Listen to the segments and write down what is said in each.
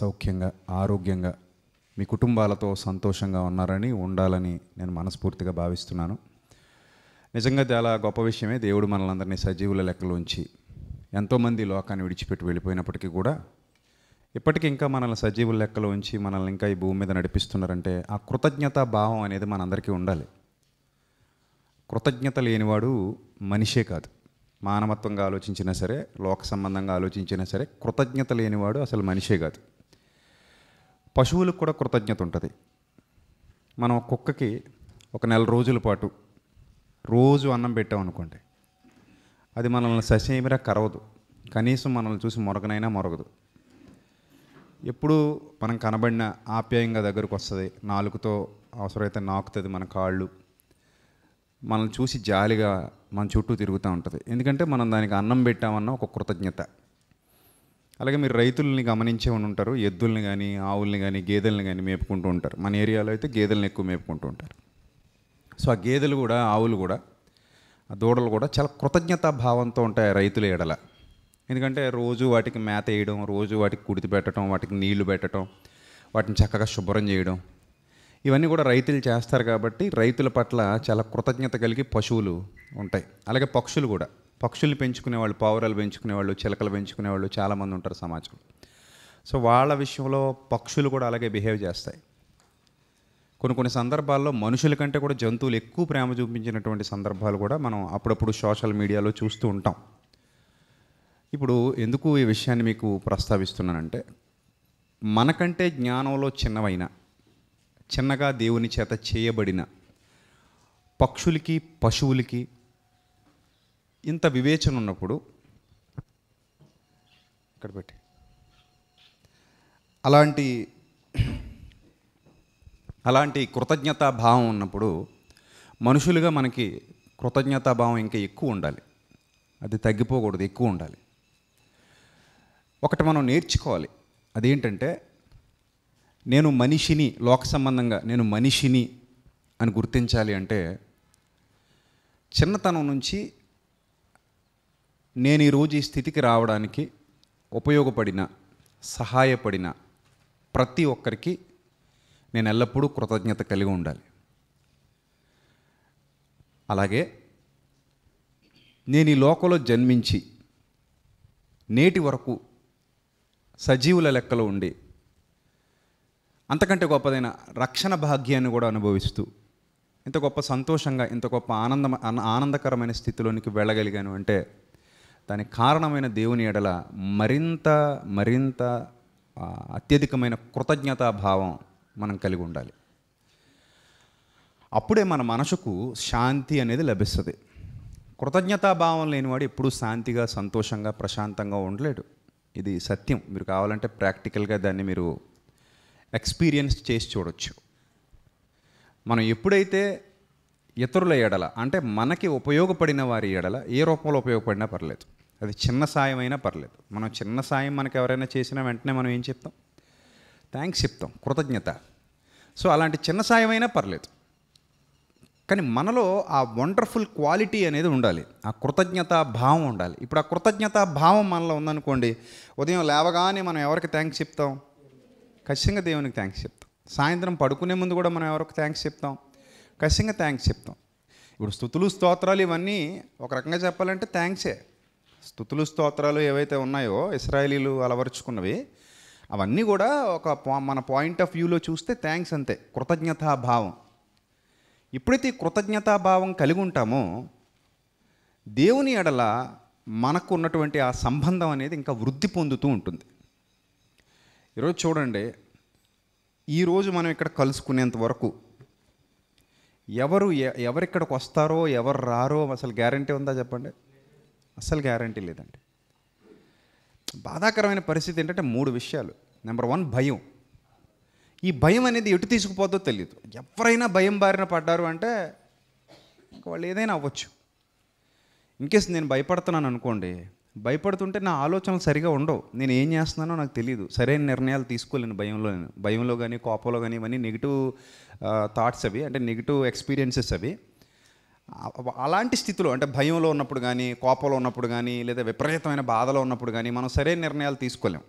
సౌఖ్యంగా ఆరోగ్యంగా మీ కుటుంబాలతో సంతోషంగా ఉన్నారని ఉండాలని నేను మనస్ఫూర్తిగా భావిస్తున్నాను నిజంగా చాలా గొప్ప విషయమే దేవుడు మనలందరినీ సజీవుల లెక్కలోంచి ఎంతోమంది లోకాన్ని విడిచిపెట్టి వెళ్ళిపోయినప్పటికీ కూడా ఇప్పటికీ ఇంకా మనల్ని సజీవుల లెక్కలు ఉంచి మనల్ని ఇంకా ఈ భూమి మీద నడిపిస్తున్నారంటే ఆ కృతజ్ఞత భావం అనేది మనందరికీ ఉండాలి కృతజ్ఞత లేనివాడు మనిషే కాదు మానవత్వంగా ఆలోచించినా సరే లోక సంబంధంగా ఆలోచించినా సరే కృతజ్ఞత లేనివాడు అసలు మనిషే కాదు పశువులకు కూడా కృతజ్ఞత ఉంటుంది మనం కుక్కకి ఒక నెల రోజుల పాటు రోజు అన్నం పెట్టామనుకోండి అది మనల్ని ససేమిరా కరవదు కనీసం మనల్ని చూసి మొరగనైనా మొరగదు ఎప్పుడు మనం కనబడిన ఆప్యాయంగా దగ్గరకు వస్తుంది నాలుగుతో అవసరమైతే నాకుతుంది మన కాళ్ళు మనల్ని చూసి జాలిగా మన చుట్టూ తిరుగుతూ ఉంటుంది ఎందుకంటే మనం దానికి అన్నం పెట్టామన్న ఒక కృతజ్ఞత అలాగే మీరు రైతుల్ని గమనించే ఉంటారు ఎద్దుల్ని కానీ ఆవుల్ని కానీ గేదెల్ని కానీ మేపుకుంటూ ఉంటారు మన ఏరియాలో అయితే గేదెలను ఎక్కువ మేపుకుంటూ ఉంటారు సో ఆ గేదెలు కూడా ఆవులు కూడా ఆ దూడలు కూడా చాలా కృతజ్ఞతా భావంతో ఉంటాయి రైతుల ఎడల ఎందుకంటే రోజు వాటికి మేత వేయడం రోజు వాటికి కుడితి పెట్టడం వాటికి నీళ్లు పెట్టడం వాటిని చక్కగా శుభ్రం చేయడం ఇవన్నీ కూడా రైతులు చేస్తారు కాబట్టి రైతుల పట్ల చాలా కృతజ్ఞత కలిగి పశువులు ఉంటాయి అలాగే పక్షులు కూడా పక్షులు వాళ్ళు పావురాలు పెంచుకునే వాళ్ళు చిలకలు వాళ్ళు చాలామంది ఉంటారు సమాజంలో సో వాళ్ళ విషయంలో పక్షులు కూడా అలాగే బిహేవ్ చేస్తాయి కొన్ని కొన్ని సందర్భాల్లో మనుషుల కంటే కూడా జంతువులు ఎక్కువ ప్రేమ చూపించినటువంటి సందర్భాలు కూడా మనం అప్పుడప్పుడు సోషల్ మీడియాలో చూస్తూ ఉంటాం ఇప్పుడు ఎందుకు ఈ విషయాన్ని మీకు ప్రస్తావిస్తున్నానంటే మనకంటే జ్ఞానంలో చిన్నవైనా చిన్నగా దేవుని చేత చేయబడిన పక్షులకి పశువులకి ఇంత వివేచన ఉన్నప్పుడు ఇక్కడ పెట్టి అలాంటి అలాంటి కృతజ్ఞతా భావం ఉన్నప్పుడు మనుషులుగా మనకి కృతజ్ఞతా భావం ఇంకా ఎక్కువ ఉండాలి అది తగ్గిపోకూడదు ఎక్కువ ఉండాలి ఒకటి మనం నేర్చుకోవాలి అదేంటంటే నేను మనిషిని లోక సంబంధంగా నేను మనిషిని అని గుర్తించాలి అంటే చిన్నతనం నుంచి నేను ఈరోజు ఈ స్థితికి రావడానికి ఉపయోగపడిన సహాయపడిన ప్రతి ఒక్కరికి నేను ఎల్లప్పుడూ కృతజ్ఞత కలిగి ఉండాలి అలాగే నేను ఈ లోకంలో జన్మించి నేటి వరకు సజీవుల లెక్కలో ఉండి అంతకంటే గొప్పదైన రక్షణ భాగ్యాన్ని కూడా అనుభవిస్తూ ఇంత గొప్ప సంతోషంగా ఇంత గొప్ప ఆనందం ఆనందకరమైన స్థితిలోనికి వెళ్ళగలిగాను అంటే దానికి కారణమైన దేవుని ఎడల మరింత మరింత అత్యధికమైన కృతజ్ఞతాభావం మనం కలిగి ఉండాలి అప్పుడే మన మనసుకు శాంతి అనేది లభిస్తుంది కృతజ్ఞతాభావం లేనివాడు ఎప్పుడూ శాంతిగా సంతోషంగా ప్రశాంతంగా ఉండలేడు ఇది సత్యం మీరు కావాలంటే ప్రాక్టికల్గా దాన్ని మీరు ఎక్స్పీరియన్స్ చేసి చూడొచ్చు మనం ఎప్పుడైతే ఇతరుల ఎడల అంటే మనకి ఉపయోగపడిన వారి ఎడల ఏ రూపంలో ఉపయోగపడినా పర్లేదు అది చిన్న సాయం అయినా పర్లేదు మనం చిన్న సాయం మనకు ఎవరైనా చేసినా వెంటనే మనం ఏం చెప్తాం థ్యాంక్స్ చెప్తాం కృతజ్ఞత సో అలాంటి చిన్న సాయం అయినా పర్లేదు కానీ మనలో ఆ వండర్ఫుల్ క్వాలిటీ అనేది ఉండాలి ఆ కృతజ్ఞత భావం ఉండాలి ఇప్పుడు ఆ కృతజ్ఞత భావం మనలో ఉందనుకోండి ఉదయం లేవగానే మనం ఎవరికి థ్యాంక్స్ చెప్తాం ఖచ్చితంగా దేవునికి థ్యాంక్స్ చెప్తాం సాయంత్రం పడుకునే ముందు కూడా మనం ఎవరికి థ్యాంక్స్ చెప్తాం ఖచ్చితంగా థ్యాంక్స్ చెప్తాం ఇప్పుడు స్థుతులు స్తోత్రాలు ఇవన్నీ ఒక రకంగా చెప్పాలంటే థ్యాంక్సే స్థుతులు స్తోత్రాలు ఏవైతే ఉన్నాయో ఇస్రాయలీలు అలవరుచుకున్నవి అవన్నీ కూడా ఒక మన పాయింట్ ఆఫ్ వ్యూలో చూస్తే థ్యాంక్స్ అంతే కృతజ్ఞతాభావం ఎప్పుడైతే కృతజ్ఞతాభావం కలిగి ఉంటామో దేవుని ఎడల మనకు ఉన్నటువంటి ఆ సంబంధం అనేది ఇంకా వృద్ధి పొందుతూ ఉంటుంది ఈరోజు చూడండి ఈరోజు మనం ఇక్కడ కలుసుకునేంత వరకు ఎవరు ఎవరిక్కడికి వస్తారో ఎవరు రారో అసలు గ్యారంటీ ఉందా చెప్పండి అసలు గ్యారంటీ లేదండి బాధాకరమైన పరిస్థితి ఏంటంటే మూడు విషయాలు నెంబర్ వన్ భయం ఈ భయం అనేది ఎటు తీసుకుపోద్దో తెలియదు ఎవరైనా భయం బారిన పడ్డారు అంటే వాళ్ళు ఏదైనా అవ్వచ్చు ఇన్కేస్ నేను భయపడుతున్నాను అనుకోండి భయపడుతుంటే నా ఆలోచనలు సరిగా ఉండవు నేను ఏం చేస్తున్నానో నాకు తెలియదు సరైన నిర్ణయాలు తీసుకోలేను భయంలో నేను భయంలో కానీ కోపంలో కానీ ఇవన్నీ నెగిటివ్ థాట్స్ అవి అంటే నెగిటివ్ ఎక్స్పీరియన్సెస్ అవి అలాంటి స్థితిలో అంటే భయంలో ఉన్నప్పుడు కానీ కోపంలో ఉన్నప్పుడు కానీ లేదా విపరీతమైన బాధలో ఉన్నప్పుడు కానీ మనం సరైన నిర్ణయాలు తీసుకోలేం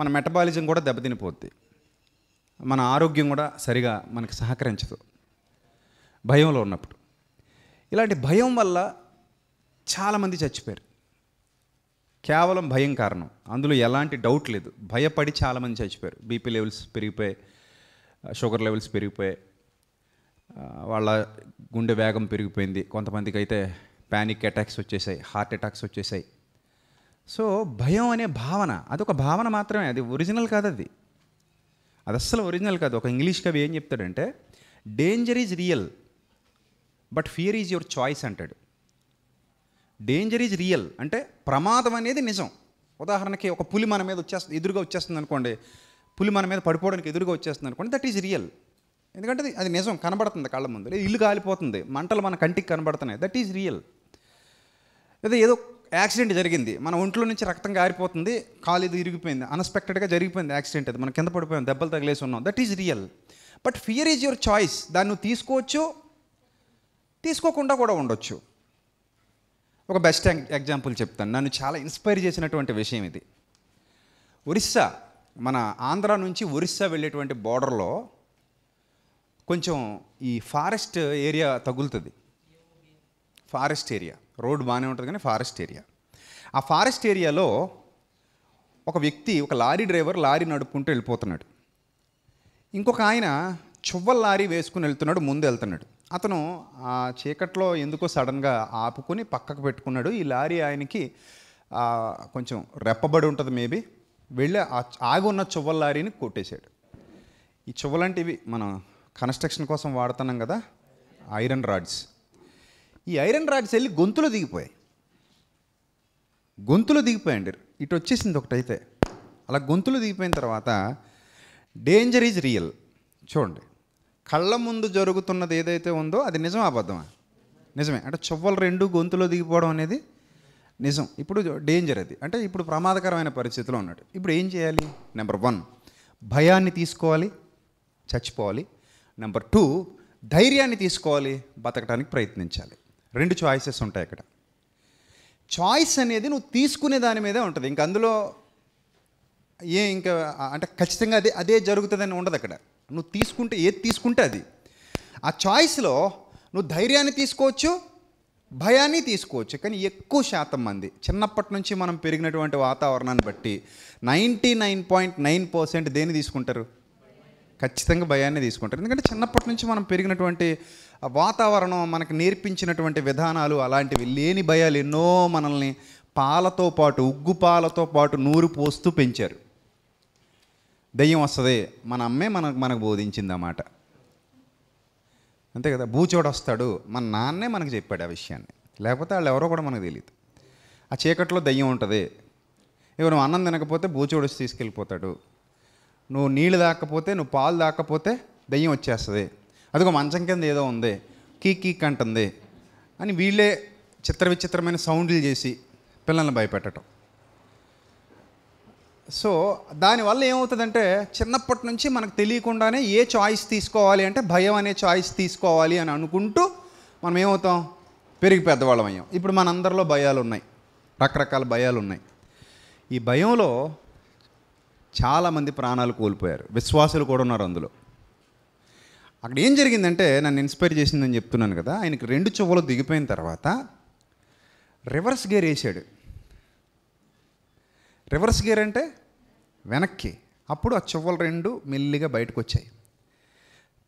మన మెటబాలిజం కూడా దెబ్బతినిపోద్ది మన ఆరోగ్యం కూడా సరిగా మనకి సహకరించదు భయంలో ఉన్నప్పుడు ఇలాంటి భయం వల్ల చాలామంది చచ్చిపోయారు కేవలం భయం కారణం అందులో ఎలాంటి డౌట్ లేదు భయపడి చాలామంది చచ్చిపోయారు బీపీ లెవెల్స్ పెరిగిపోయాయి షుగర్ లెవెల్స్ పెరిగిపోయాయి వాళ్ళ గుండె వేగం పెరిగిపోయింది కొంతమందికి అయితే ప్యానిక్ అటాక్స్ వచ్చేసాయి హార్ట్ అటాక్స్ వచ్చేసాయి సో భయం అనే భావన అదొక భావన మాత్రమే అది ఒరిజినల్ కాదు అది అది అస్సలు ఒరిజినల్ కాదు ఒక ఇంగ్లీష్ కవి ఏం చెప్తాడంటే danger is real but fear is your choice అంటాడు డేంజర్ ఈజ్ రియల్ అంటే ప్రమాదం అనేది నిజం ఉదాహరణకి ఒక పులి మన మీద వచ్చేస్తుంది ఎదురుగా వచ్చేస్తుంది అనుకోండి పులి మన మీద పడిపోవడానికి ఎదురుగా వచ్చేస్తుంది అనుకోండి దట్ ఈజ్ రియల్ ఎందుకంటే అది నిజం కనబడుతుంది కళ్ళ ముందు లేదు ఇల్లు కాలిపోతుంది మంటలు మన కంటికి కనబడుతున్నాయి దట్ ఈజ్ రియల్ లేదా ఏదో యాక్సిడెంట్ జరిగింది మన ఒంట్లో నుంచి రక్తం గారిపోతుంది కాలు ఇది ఇరిగిపోయింది అన్ఎక్స్పెక్టెడ్గా జరిగిపోయింది యాక్సిడెంట్ అది మనం కింద పడిపోయాం దెబ్బలు తగిలేసి ఉన్నాం that is real but fear is your choice దాన్ని నువ్వు తీసుకోవచ్చు తీసుకోకుండా కూడా ఉండొచ్చు ఒక బెస్ట్ ఎగ్జాంపుల్ చెప్తాను నన్ను చాలా ఇన్స్పైర్ చేసినటువంటి విషయం ఇది ఒరిస్సా మన ఆంధ్ర నుంచి ఒరిస్సా వెళ్ళేటువంటి బోర్డర్లో కొంచెం ఈ ఫారెస్ట్ ఏరియా తగులుతుంది ఫారెస్ట్ ఏరియా రోడ్ బాగానే ఉంటుంది కానీ ఫారెస్ట్ ఏరియా ఆ ఫారెస్ట్ ఏరియాలో ఒక వ్యక్తి ఒక లారీ డ్రైవర్ లారీ నడుపుకుంటూ వెళ్ళిపోతున్నాడు ఇంకొక ఆయన చువ్వల లారీ వేసుకుని వెళ్తున్నాడు ముందు వెళ్తున్నాడు అతను ఆ చీకట్లో ఎందుకో సడన్గా ఆపుకుని పక్కకు పెట్టుకున్నాడు ఈ లారీ ఆయనకి కొంచెం రెప్పబడి ఉంటుంది మేబీ వెళ్ళి ఆగి ఉన్న చువ్వల లారీని కొట్టేశాడు ఈ చువ్వలంటివి మనం కన్స్ట్రక్షన్ కోసం వాడుతున్నాం కదా ఐరన్ రాడ్స్ ఈ ఐరన్ రాడ్స్ వెళ్ళి గొంతులు దిగిపోయాయి గొంతులు దిగిపోయండి ఇటు వచ్చేసింది ఒకటైతే అలా గొంతులు దిగిపోయిన తర్వాత డేంజర్ ఈజ్ రియల్ చూడండి కళ్ళ ముందు జరుగుతున్నది ఏదైతే ఉందో అది నిజం అబద్ధమా నిజమే అంటే చొవ్వలు రెండు గొంతులో దిగిపోవడం అనేది నిజం ఇప్పుడు డేంజర్ అది అంటే ఇప్పుడు ప్రమాదకరమైన పరిస్థితిలో ఉన్నాడు ఇప్పుడు ఏం చేయాలి నెంబర్ వన్ భయాన్ని తీసుకోవాలి చచ్చిపోవాలి నెంబర్ టూ ధైర్యాన్ని తీసుకోవాలి బతకడానికి ప్రయత్నించాలి రెండు చాయిసెస్ ఉంటాయి అక్కడ చాయిస్ అనేది నువ్వు తీసుకునే దాని మీదే ఉంటుంది ఇంక అందులో ఏ ఇంకా అంటే ఖచ్చితంగా అదే అదే జరుగుతుందని ఉండదు అక్కడ నువ్వు తీసుకుంటే ఏది తీసుకుంటే అది ఆ చాయిస్లో నువ్వు ధైర్యాన్ని తీసుకోవచ్చు భయాన్ని తీసుకోవచ్చు కానీ ఎక్కువ శాతం మంది చిన్నప్పటి నుంచి మనం పెరిగినటువంటి వాతావరణాన్ని బట్టి ninety nine point nine percent దేన్ని తీసుకుంటారు ఖచ్చితంగా భయాన్ని తీసుకుంటారు ఎందుకంటే చిన్నప్పటి నుంచి మనం పెరిగినటువంటి వాతావరణం మనకు నేర్పించినటువంటి విధానాలు అలాంటివి లేని భయాలు ఎన్నో మనల్ని పాలతో పాటు ఉగ్గు పాలతో పాటు నూరు పోస్తూ పెంచారు దెయ్యం వస్తుంది మన అమ్మే మనకు మనకు బోధించింది అన్నమాట అంతే కదా భూచోడు వస్తాడు మన నాన్నే మనకు చెప్పాడు ఆ విషయాన్ని లేకపోతే వాళ్ళు ఎవరో కూడా మనకు తెలియదు ఆ చీకట్లో దయ్యం ఉంటుంది ఇవి నువ్వు అన్నం తినకపోతే బూచోడు తీసుకెళ్ళిపోతాడు నువ్వు నీళ్ళు దాకపోతే నువ్వు పాలు దాకపోతే దయ్యం వచ్చేస్తుంది అదిగో మంచం కింద ఏదో ఉంది కీక్ కీక్ అంటుంది అని వీళ్ళే చిత్ర విచిత్రమైన సౌండ్లు చేసి పిల్లల్ని భయపెట్టడం సో దానివల్ల ఏమవుతుందంటే చిన్నప్పటి నుంచి మనకు తెలియకుండానే ఏ చాయిస్ తీసుకోవాలి అంటే భయం అనే చాయిస్ తీసుకోవాలి అని అనుకుంటూ మనం ఏమవుతాం పెరిగి పెద్దవాళ్ళం అయ్యాం ఇప్పుడు మనందరిలో భయాలు ఉన్నాయి రకరకాల భయాలు ఉన్నాయి ఈ భయంలో చాలామంది ప్రాణాలు కోల్పోయారు విశ్వాసులు కూడా ఉన్నారు అందులో అక్కడ ఏం జరిగిందంటే నన్ను ఇన్స్పైర్ చేసిందని చెప్తున్నాను కదా ఆయనకి రెండు చెవులు దిగిపోయిన తర్వాత రివర్స్ గేర్ వేసాడు రివర్స్ గేర్ అంటే వెనక్కి అప్పుడు ఆ చెవ్వలు రెండు మెల్లిగా బయటకు వచ్చాయి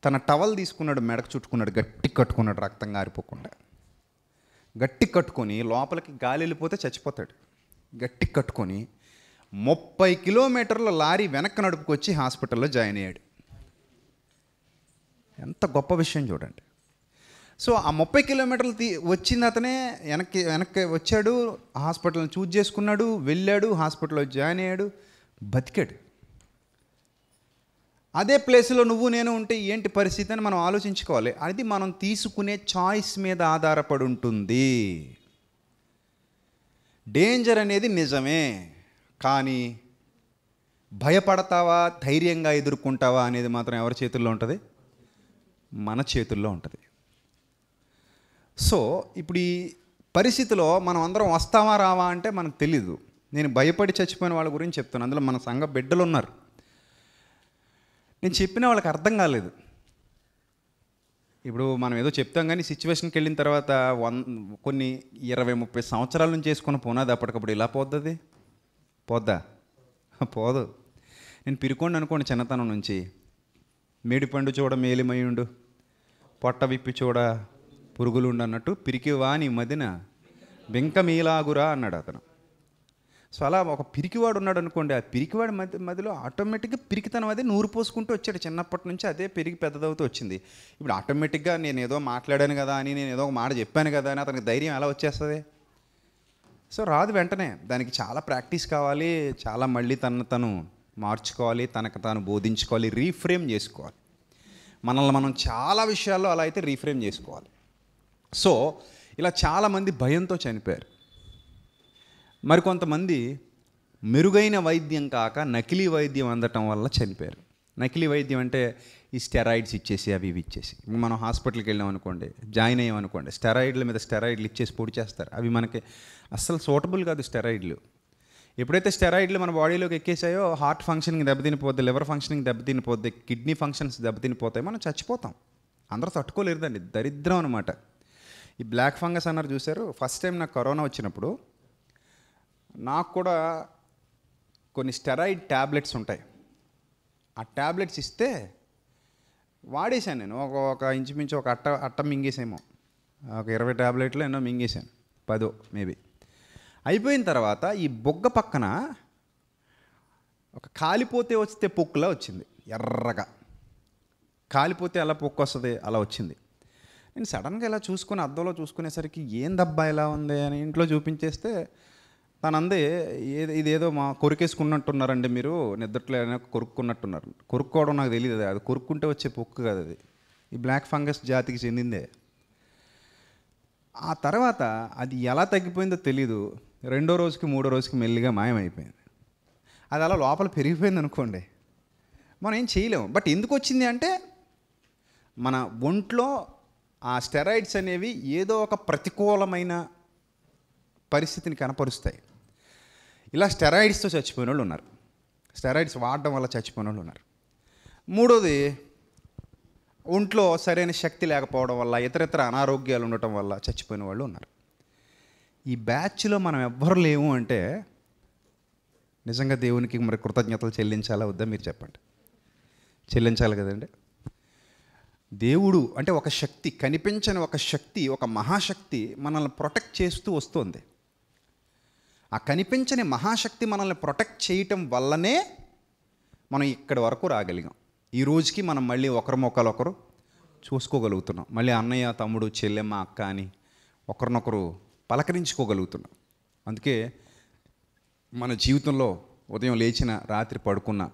తన టవల్ తీసుకున్నాడు మెడకు చుట్టుకున్నాడు గట్టి కట్టుకున్నాడు రక్తం ఆరిపోకుండా గట్టి కట్టుకొని లోపలికి గాలి వెళ్ళిపోతే చచ్చిపోతాడు గట్టి కట్టుకొని ముప్పై కిలోమీటర్ల లారీ వెనక్కి నడుపుకొచ్చి హాస్పిటల్లో జాయిన్ అయ్యాడు ఎంత గొప్ప విషయం చూడండి సో ఆ ముప్పై కిలోమీటర్లు తీ వచ్చింది అతనే వెనక్కి వెనక్కి వచ్చాడు హాస్పిటల్ని చూజ్ చేసుకున్నాడు వెళ్ళాడు హాస్పిటల్లో జాయిన్ అయ్యాడు బతికాడు అదే ప్లేస్లో నువ్వు నేను ఉంటే ఏంటి పరిస్థితి అని మనం ఆలోచించుకోవాలి అది మనం తీసుకునే చాయిస్ మీద ఆధారపడి ఉంటుంది డేంజర్ అనేది నిజమే కానీ భయపడతావా ధైర్యంగా ఎదుర్కొంటావా అనేది మాత్రం ఎవరి చేతుల్లో ఉంటుంది మన చేతుల్లో ఉంటుంది సో ఇప్పుడు ఈ పరిస్థితిలో మనం అందరం వస్తామా రావా అంటే మనకు తెలీదు నేను భయపడి చచ్చిపోయిన వాళ్ళ గురించి చెప్తాను అందులో మన సంఘ బిడ్డలు ఉన్నారు నేను చెప్పిన వాళ్ళకి అర్థం కాలేదు ఇప్పుడు మనం ఏదో చెప్తాం కానీ సిచ్యువేషన్కి వెళ్ళిన తర్వాత వన్ కొన్ని ఇరవై ముప్పై సంవత్సరాల నుంచి చేసుకున్న పోనాది అప్పటికప్పుడు ఇలా పోద్ది పోద్దా పోదు నేను పిరుకోండి అనుకోండి చిన్నతనం నుంచి మేడిపండు చూడ మేలిమయుండు పొట్ట విప్పి చూడ పురుగులు ఉండన్నట్టు పిరికివాని మదిన మీలాగురా అన్నాడు అతను సో అలా ఒక పిరికివాడు ఉన్నాడు అనుకోండి ఆ పిరికివాడి మధ్య మధ్యలో ఆటోమేటిక్గా పిరికితనం అదే నూరు పోసుకుంటూ వచ్చాడు చిన్నప్పటి నుంచి అదే పెరిగి పెద్దదవుతూ వచ్చింది ఇప్పుడు ఆటోమేటిక్గా నేను ఏదో మాట్లాడాను కదా అని నేను ఏదో ఒక మాట చెప్పాను కదా అని అతనికి ధైర్యం ఎలా వచ్చేస్తుంది సో రాదు వెంటనే దానికి చాలా ప్రాక్టీస్ కావాలి చాలా మళ్ళీ తను తను మార్చుకోవాలి తనకు తాను బోధించుకోవాలి రీఫ్రేమ్ చేసుకోవాలి మనల్ని మనం చాలా విషయాల్లో అలా అయితే రీఫ్రేమ్ చేసుకోవాలి సో ఇలా చాలామంది భయంతో చనిపోయారు మరికొంతమంది మెరుగైన వైద్యం కాక నకిలీ వైద్యం అందటం వల్ల చనిపోయారు నకిలీ వైద్యం అంటే ఈ స్టెరాయిడ్స్ ఇచ్చేసి అవి ఇవి ఇచ్చేసి మనం హాస్పిటల్కి వెళ్ళాం అనుకోండి జాయిన్ అయ్యాం అనుకోండి స్టెరాయిడ్ల మీద స్టెరాయిడ్లు ఇచ్చేసి పొడి చేస్తారు అవి మనకి అస్సలు సూటబుల్ కాదు స్టెరాయిడ్లు ఎప్పుడైతే స్టెరాయిడ్లు మన బాడీలోకి ఎక్కేసాయో హార్ట్ ఫంక్షన్కి దెబ్బతినిపోద్ది లివర్ ఫంక్షన్కి దెబ్బతినిపోద్ది కిడ్నీ ఫంక్షన్స్ దెబ్బతినిపోతాయి మనం చచ్చిపోతాం అందరూ తట్టుకోలేరుదండి దరిద్రం అనమాట ఈ బ్లాక్ ఫంగస్ అన్నారు చూశారు ఫస్ట్ టైం నాకు కరోనా వచ్చినప్పుడు నాకు కూడా కొన్ని స్టెరాయిడ్ ట్యాబ్లెట్స్ ఉంటాయి ఆ ట్యాబ్లెట్స్ ఇస్తే వాడేశాను నేను ఒక ఒక ఇంచుమించు ఒక అట్ట అట్ట మింగేసేమో ఒక ఇరవై ట్యాబ్లెట్లు ఎన్నో మింగేశాను పదో మేబీ అయిపోయిన తర్వాత ఈ బొగ్గ పక్కన ఒక కాలిపోతే వస్తే పొక్కులా వచ్చింది ఎర్రగా కాలిపోతే అలా పొక్కు వస్తుంది అలా వచ్చింది నేను సడన్గా ఇలా చూసుకుని అద్దంలో చూసుకునేసరికి ఏం దెబ్బ ఇలా ఉంది అని ఇంట్లో చూపించేస్తే తను అంది ఏది ఇదేదో మా కొరికేసుకున్నట్టున్నారండి మీరు నిద్రట్లో ఏదైనా కొరుక్కున్నట్టున్నారు కొరుక్కోవడం నాకు తెలియదు అది కొరుక్కుంటే వచ్చే పొక్కు కదా అది ఈ బ్లాక్ ఫంగస్ జాతికి చెందిందే ఆ తర్వాత అది ఎలా తగ్గిపోయిందో తెలీదు రెండో రోజుకి మూడో రోజుకి మెల్లిగా మాయమైపోయింది అది అలా లోపల పెరిగిపోయింది అనుకోండి మనం ఏం చేయలేము బట్ ఎందుకు వచ్చింది అంటే మన ఒంట్లో ఆ స్టెరాయిడ్స్ అనేవి ఏదో ఒక ప్రతికూలమైన పరిస్థితిని కనపరుస్తాయి ఇలా స్టెరాయిడ్స్తో చచ్చిపోయిన వాళ్ళు ఉన్నారు స్టెరాయిడ్స్ వాడడం వల్ల చచ్చిపోయిన వాళ్ళు ఉన్నారు మూడోది ఒంట్లో సరైన శక్తి లేకపోవడం వల్ల ఇతర అనారోగ్యాలు ఉండటం వల్ల చచ్చిపోయిన వాళ్ళు ఉన్నారు ఈ బ్యాచ్లో మనం ఎవ్వరు లేవు అంటే నిజంగా దేవునికి మరి కృతజ్ఞతలు చెల్లించాలా వద్దా మీరు చెప్పండి చెల్లించాలి కదండి దేవుడు అంటే ఒక శక్తి కనిపించని ఒక శక్తి ఒక మహాశక్తి మనల్ని ప్రొటెక్ట్ చేస్తూ వస్తుంది ఆ కనిపించని మహాశక్తి మనల్ని ప్రొటెక్ట్ చేయటం వల్లనే మనం ఇక్కడి వరకు రాగలిగాం ఈ రోజుకి మనం మళ్ళీ ఒకరి ఒకరు చూసుకోగలుగుతున్నాం మళ్ళీ అన్నయ్య తమ్ముడు చెల్లెమ్మ అక్క అని ఒకరినొకరు పలకరించుకోగలుగుతున్నాం అందుకే మన జీవితంలో ఉదయం లేచిన రాత్రి పడుకున్న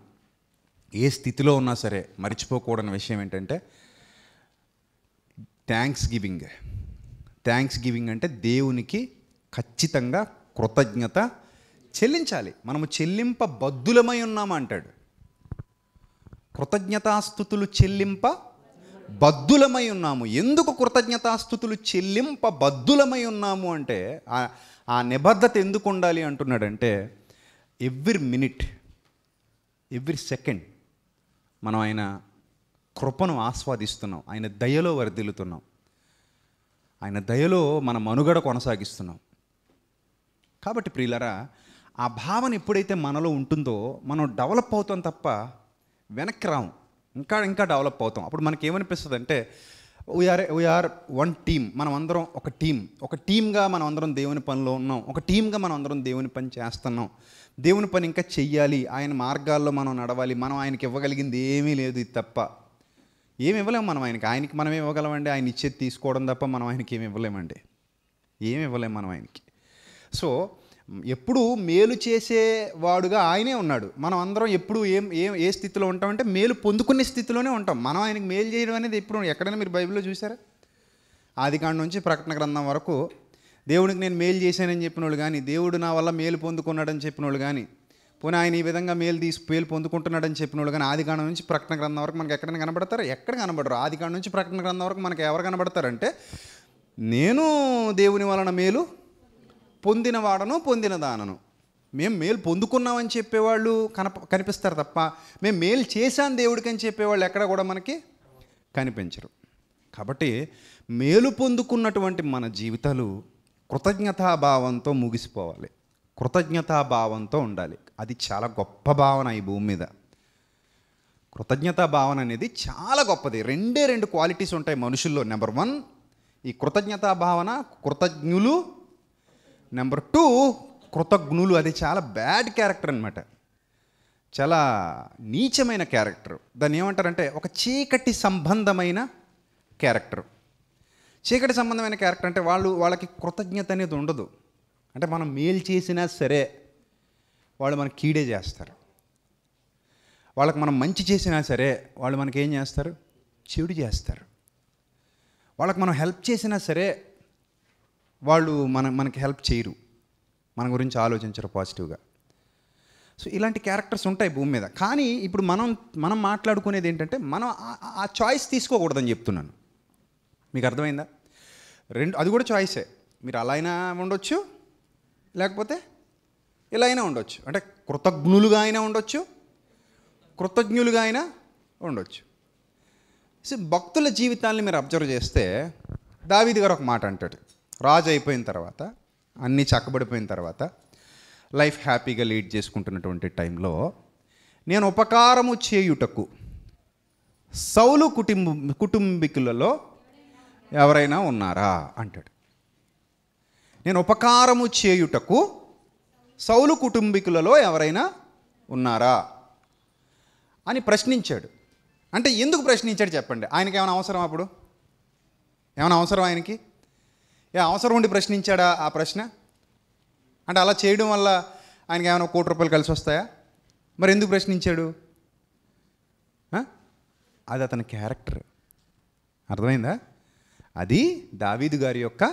ఏ స్థితిలో ఉన్నా సరే మర్చిపోకూడని విషయం ఏంటంటే థ్యాంక్స్ గివింగ్ థ్యాంక్స్ గివింగ్ అంటే దేవునికి ఖచ్చితంగా కృతజ్ఞత చెల్లించాలి మనము చెల్లింప బద్దులమై ఉన్నామంటాడు కృతజ్ఞతాస్థుతులు చెల్లింప బద్దులమై ఉన్నాము ఎందుకు కృతజ్ఞతాస్థుతులు చెల్లింప బద్దులమై ఉన్నాము అంటే ఆ నిబద్ధత ఎందుకు ఉండాలి అంటున్నాడంటే ఎవ్రీ మినిట్ ఎవ్రీ సెకండ్ మనం ఆయన కృపను ఆస్వాదిస్తున్నాం ఆయన దయలో వర్ధిల్లుతున్నాం ఆయన దయలో మన మనుగడ కొనసాగిస్తున్నాం కాబట్టి ప్రియులరా ఆ భావన ఎప్పుడైతే మనలో ఉంటుందో మనం డెవలప్ అవుతాం తప్ప వెనక్కి రాము ఇంకా ఇంకా డెవలప్ అవుతాం అప్పుడు మనకి ఏమనిపిస్తుంది అంటే వీఆర్ వీఆర్ వన్ టీమ్ మనం అందరం ఒక టీం ఒక టీమ్గా మనం అందరం దేవుని పనిలో ఉన్నాం ఒక టీమ్గా మనం అందరం దేవుని పని చేస్తున్నాం దేవుని పని ఇంకా చెయ్యాలి ఆయన మార్గాల్లో మనం నడవాలి మనం ఆయనకి ఇవ్వగలిగింది ఏమీ లేదు ఇది తప్ప ఏమి ఇవ్వలేము మనం ఆయనకి ఆయనకి మనం ఇవ్వగలమండి ఆయన ఇచ్చేది తీసుకోవడం తప్ప మనం ఆయనకి ఏమి ఇవ్వలేమండి ఏమి ఇవ్వలేము మనం ఆయనకి సో ఎప్పుడు మేలు చేసేవాడుగా ఆయనే ఉన్నాడు మనం అందరం ఎప్పుడు ఏం ఏం ఏ స్థితిలో ఉంటామంటే మేలు పొందుకునే స్థితిలోనే ఉంటాం మనం ఆయనకి మేలు చేయడం అనేది ఎప్పుడు ఎక్కడైనా మీరు బైబిల్లో చూసారా కాండ నుంచి ప్రకటన గ్రంథం వరకు దేవుడికి నేను మేలు చేశానని చెప్పిన వాళ్ళు కానీ దేవుడు నా వల్ల మేలు పొందుకున్నాడని చెప్పిన వాళ్ళు కానీ పోనీ ఆయన ఈ విధంగా మేలు తీసి పేలు పొందుకుంటున్నాడని చెప్పిన వాళ్ళు కానీ ఆదికాండం నుంచి ప్రకటన గ్రంథం వరకు మనకి ఎక్కడైనా కనబడతారు ఎక్కడ కనబడరు ఆదికాండం నుంచి ప్రకటన గ్రంథం వరకు మనకి ఎవరు కనబడతారంటే నేను దేవుని వలన మేలు పొందిన వాడను పొందిన దానను మేము మేలు పొందుకున్నామని చెప్పేవాళ్ళు కనప కనిపిస్తారు తప్ప మేము మేలు చేశాం దేవుడికి అని చెప్పేవాళ్ళు ఎక్కడ కూడా మనకి కనిపించరు కాబట్టి మేలు పొందుకున్నటువంటి మన జీవితాలు కృతజ్ఞతాభావంతో ముగిసిపోవాలి కృతజ్ఞతాభావంతో ఉండాలి అది చాలా గొప్ప భావన ఈ భూమి మీద కృతజ్ఞతా భావన అనేది చాలా గొప్పది రెండే రెండు క్వాలిటీస్ ఉంటాయి మనుషుల్లో నెంబర్ వన్ ఈ కృతజ్ఞతా భావన కృతజ్ఞులు నెంబర్ టూ కృతజ్ఞులు అది చాలా బ్యాడ్ క్యారెక్టర్ అనమాట చాలా నీచమైన క్యారెక్టర్ దాన్ని ఏమంటారంటే ఒక చీకటి సంబంధమైన క్యారెక్టర్ చీకటి సంబంధమైన క్యారెక్టర్ అంటే వాళ్ళు వాళ్ళకి కృతజ్ఞత అనేది ఉండదు అంటే మనం మేలు చేసినా సరే వాళ్ళు మనకి కీడే చేస్తారు వాళ్ళకి మనం మంచి చేసినా సరే వాళ్ళు మనకి ఏం చేస్తారు చెడు చేస్తారు వాళ్ళకి మనం హెల్ప్ చేసినా సరే వాళ్ళు మన మనకి హెల్ప్ చేయరు మన గురించి ఆలోచించరు పాజిటివ్గా సో ఇలాంటి క్యారెక్టర్స్ ఉంటాయి భూమి మీద కానీ ఇప్పుడు మనం మనం మాట్లాడుకునేది ఏంటంటే మనం ఆ చాయిస్ తీసుకోకూడదని చెప్తున్నాను మీకు అర్థమైందా రెండు అది కూడా చాయిసే మీరు అలా అయినా ఉండొచ్చు లేకపోతే ఇలా అయినా ఉండొచ్చు అంటే కృతజ్ఞులుగా అయినా ఉండొచ్చు కృతజ్ఞులుగా అయినా ఉండొచ్చు సో భక్తుల జీవితాన్ని మీరు అబ్జర్వ్ చేస్తే దావీది గారు ఒక మాట అంటాడు రాజు అయిపోయిన తర్వాత అన్నీ చక్కబడిపోయిన తర్వాత లైఫ్ హ్యాపీగా లీడ్ చేసుకుంటున్నటువంటి టైంలో నేను ఉపకారము చేయుటకు సౌలు కుటుంబ కుటుంబీకులలో ఎవరైనా ఉన్నారా అంటాడు నేను ఉపకారము చేయుటకు సౌలు కుటుంబీకులలో ఎవరైనా ఉన్నారా అని ప్రశ్నించాడు అంటే ఎందుకు ప్రశ్నించాడు చెప్పండి ఆయనకి ఏమైనా అవసరం అప్పుడు ఏమైనా అవసరం ఆయనకి ఏ అవసరం ఉండి ప్రశ్నించాడా ఆ ప్రశ్న అంటే అలా చేయడం వల్ల ఆయనకి ఏమైనా కోటి రూపాయలు కలిసి వస్తాయా మరి ఎందుకు ప్రశ్నించాడు అది అతని క్యారెక్టర్ అర్థమైందా అది దావీదు గారి యొక్క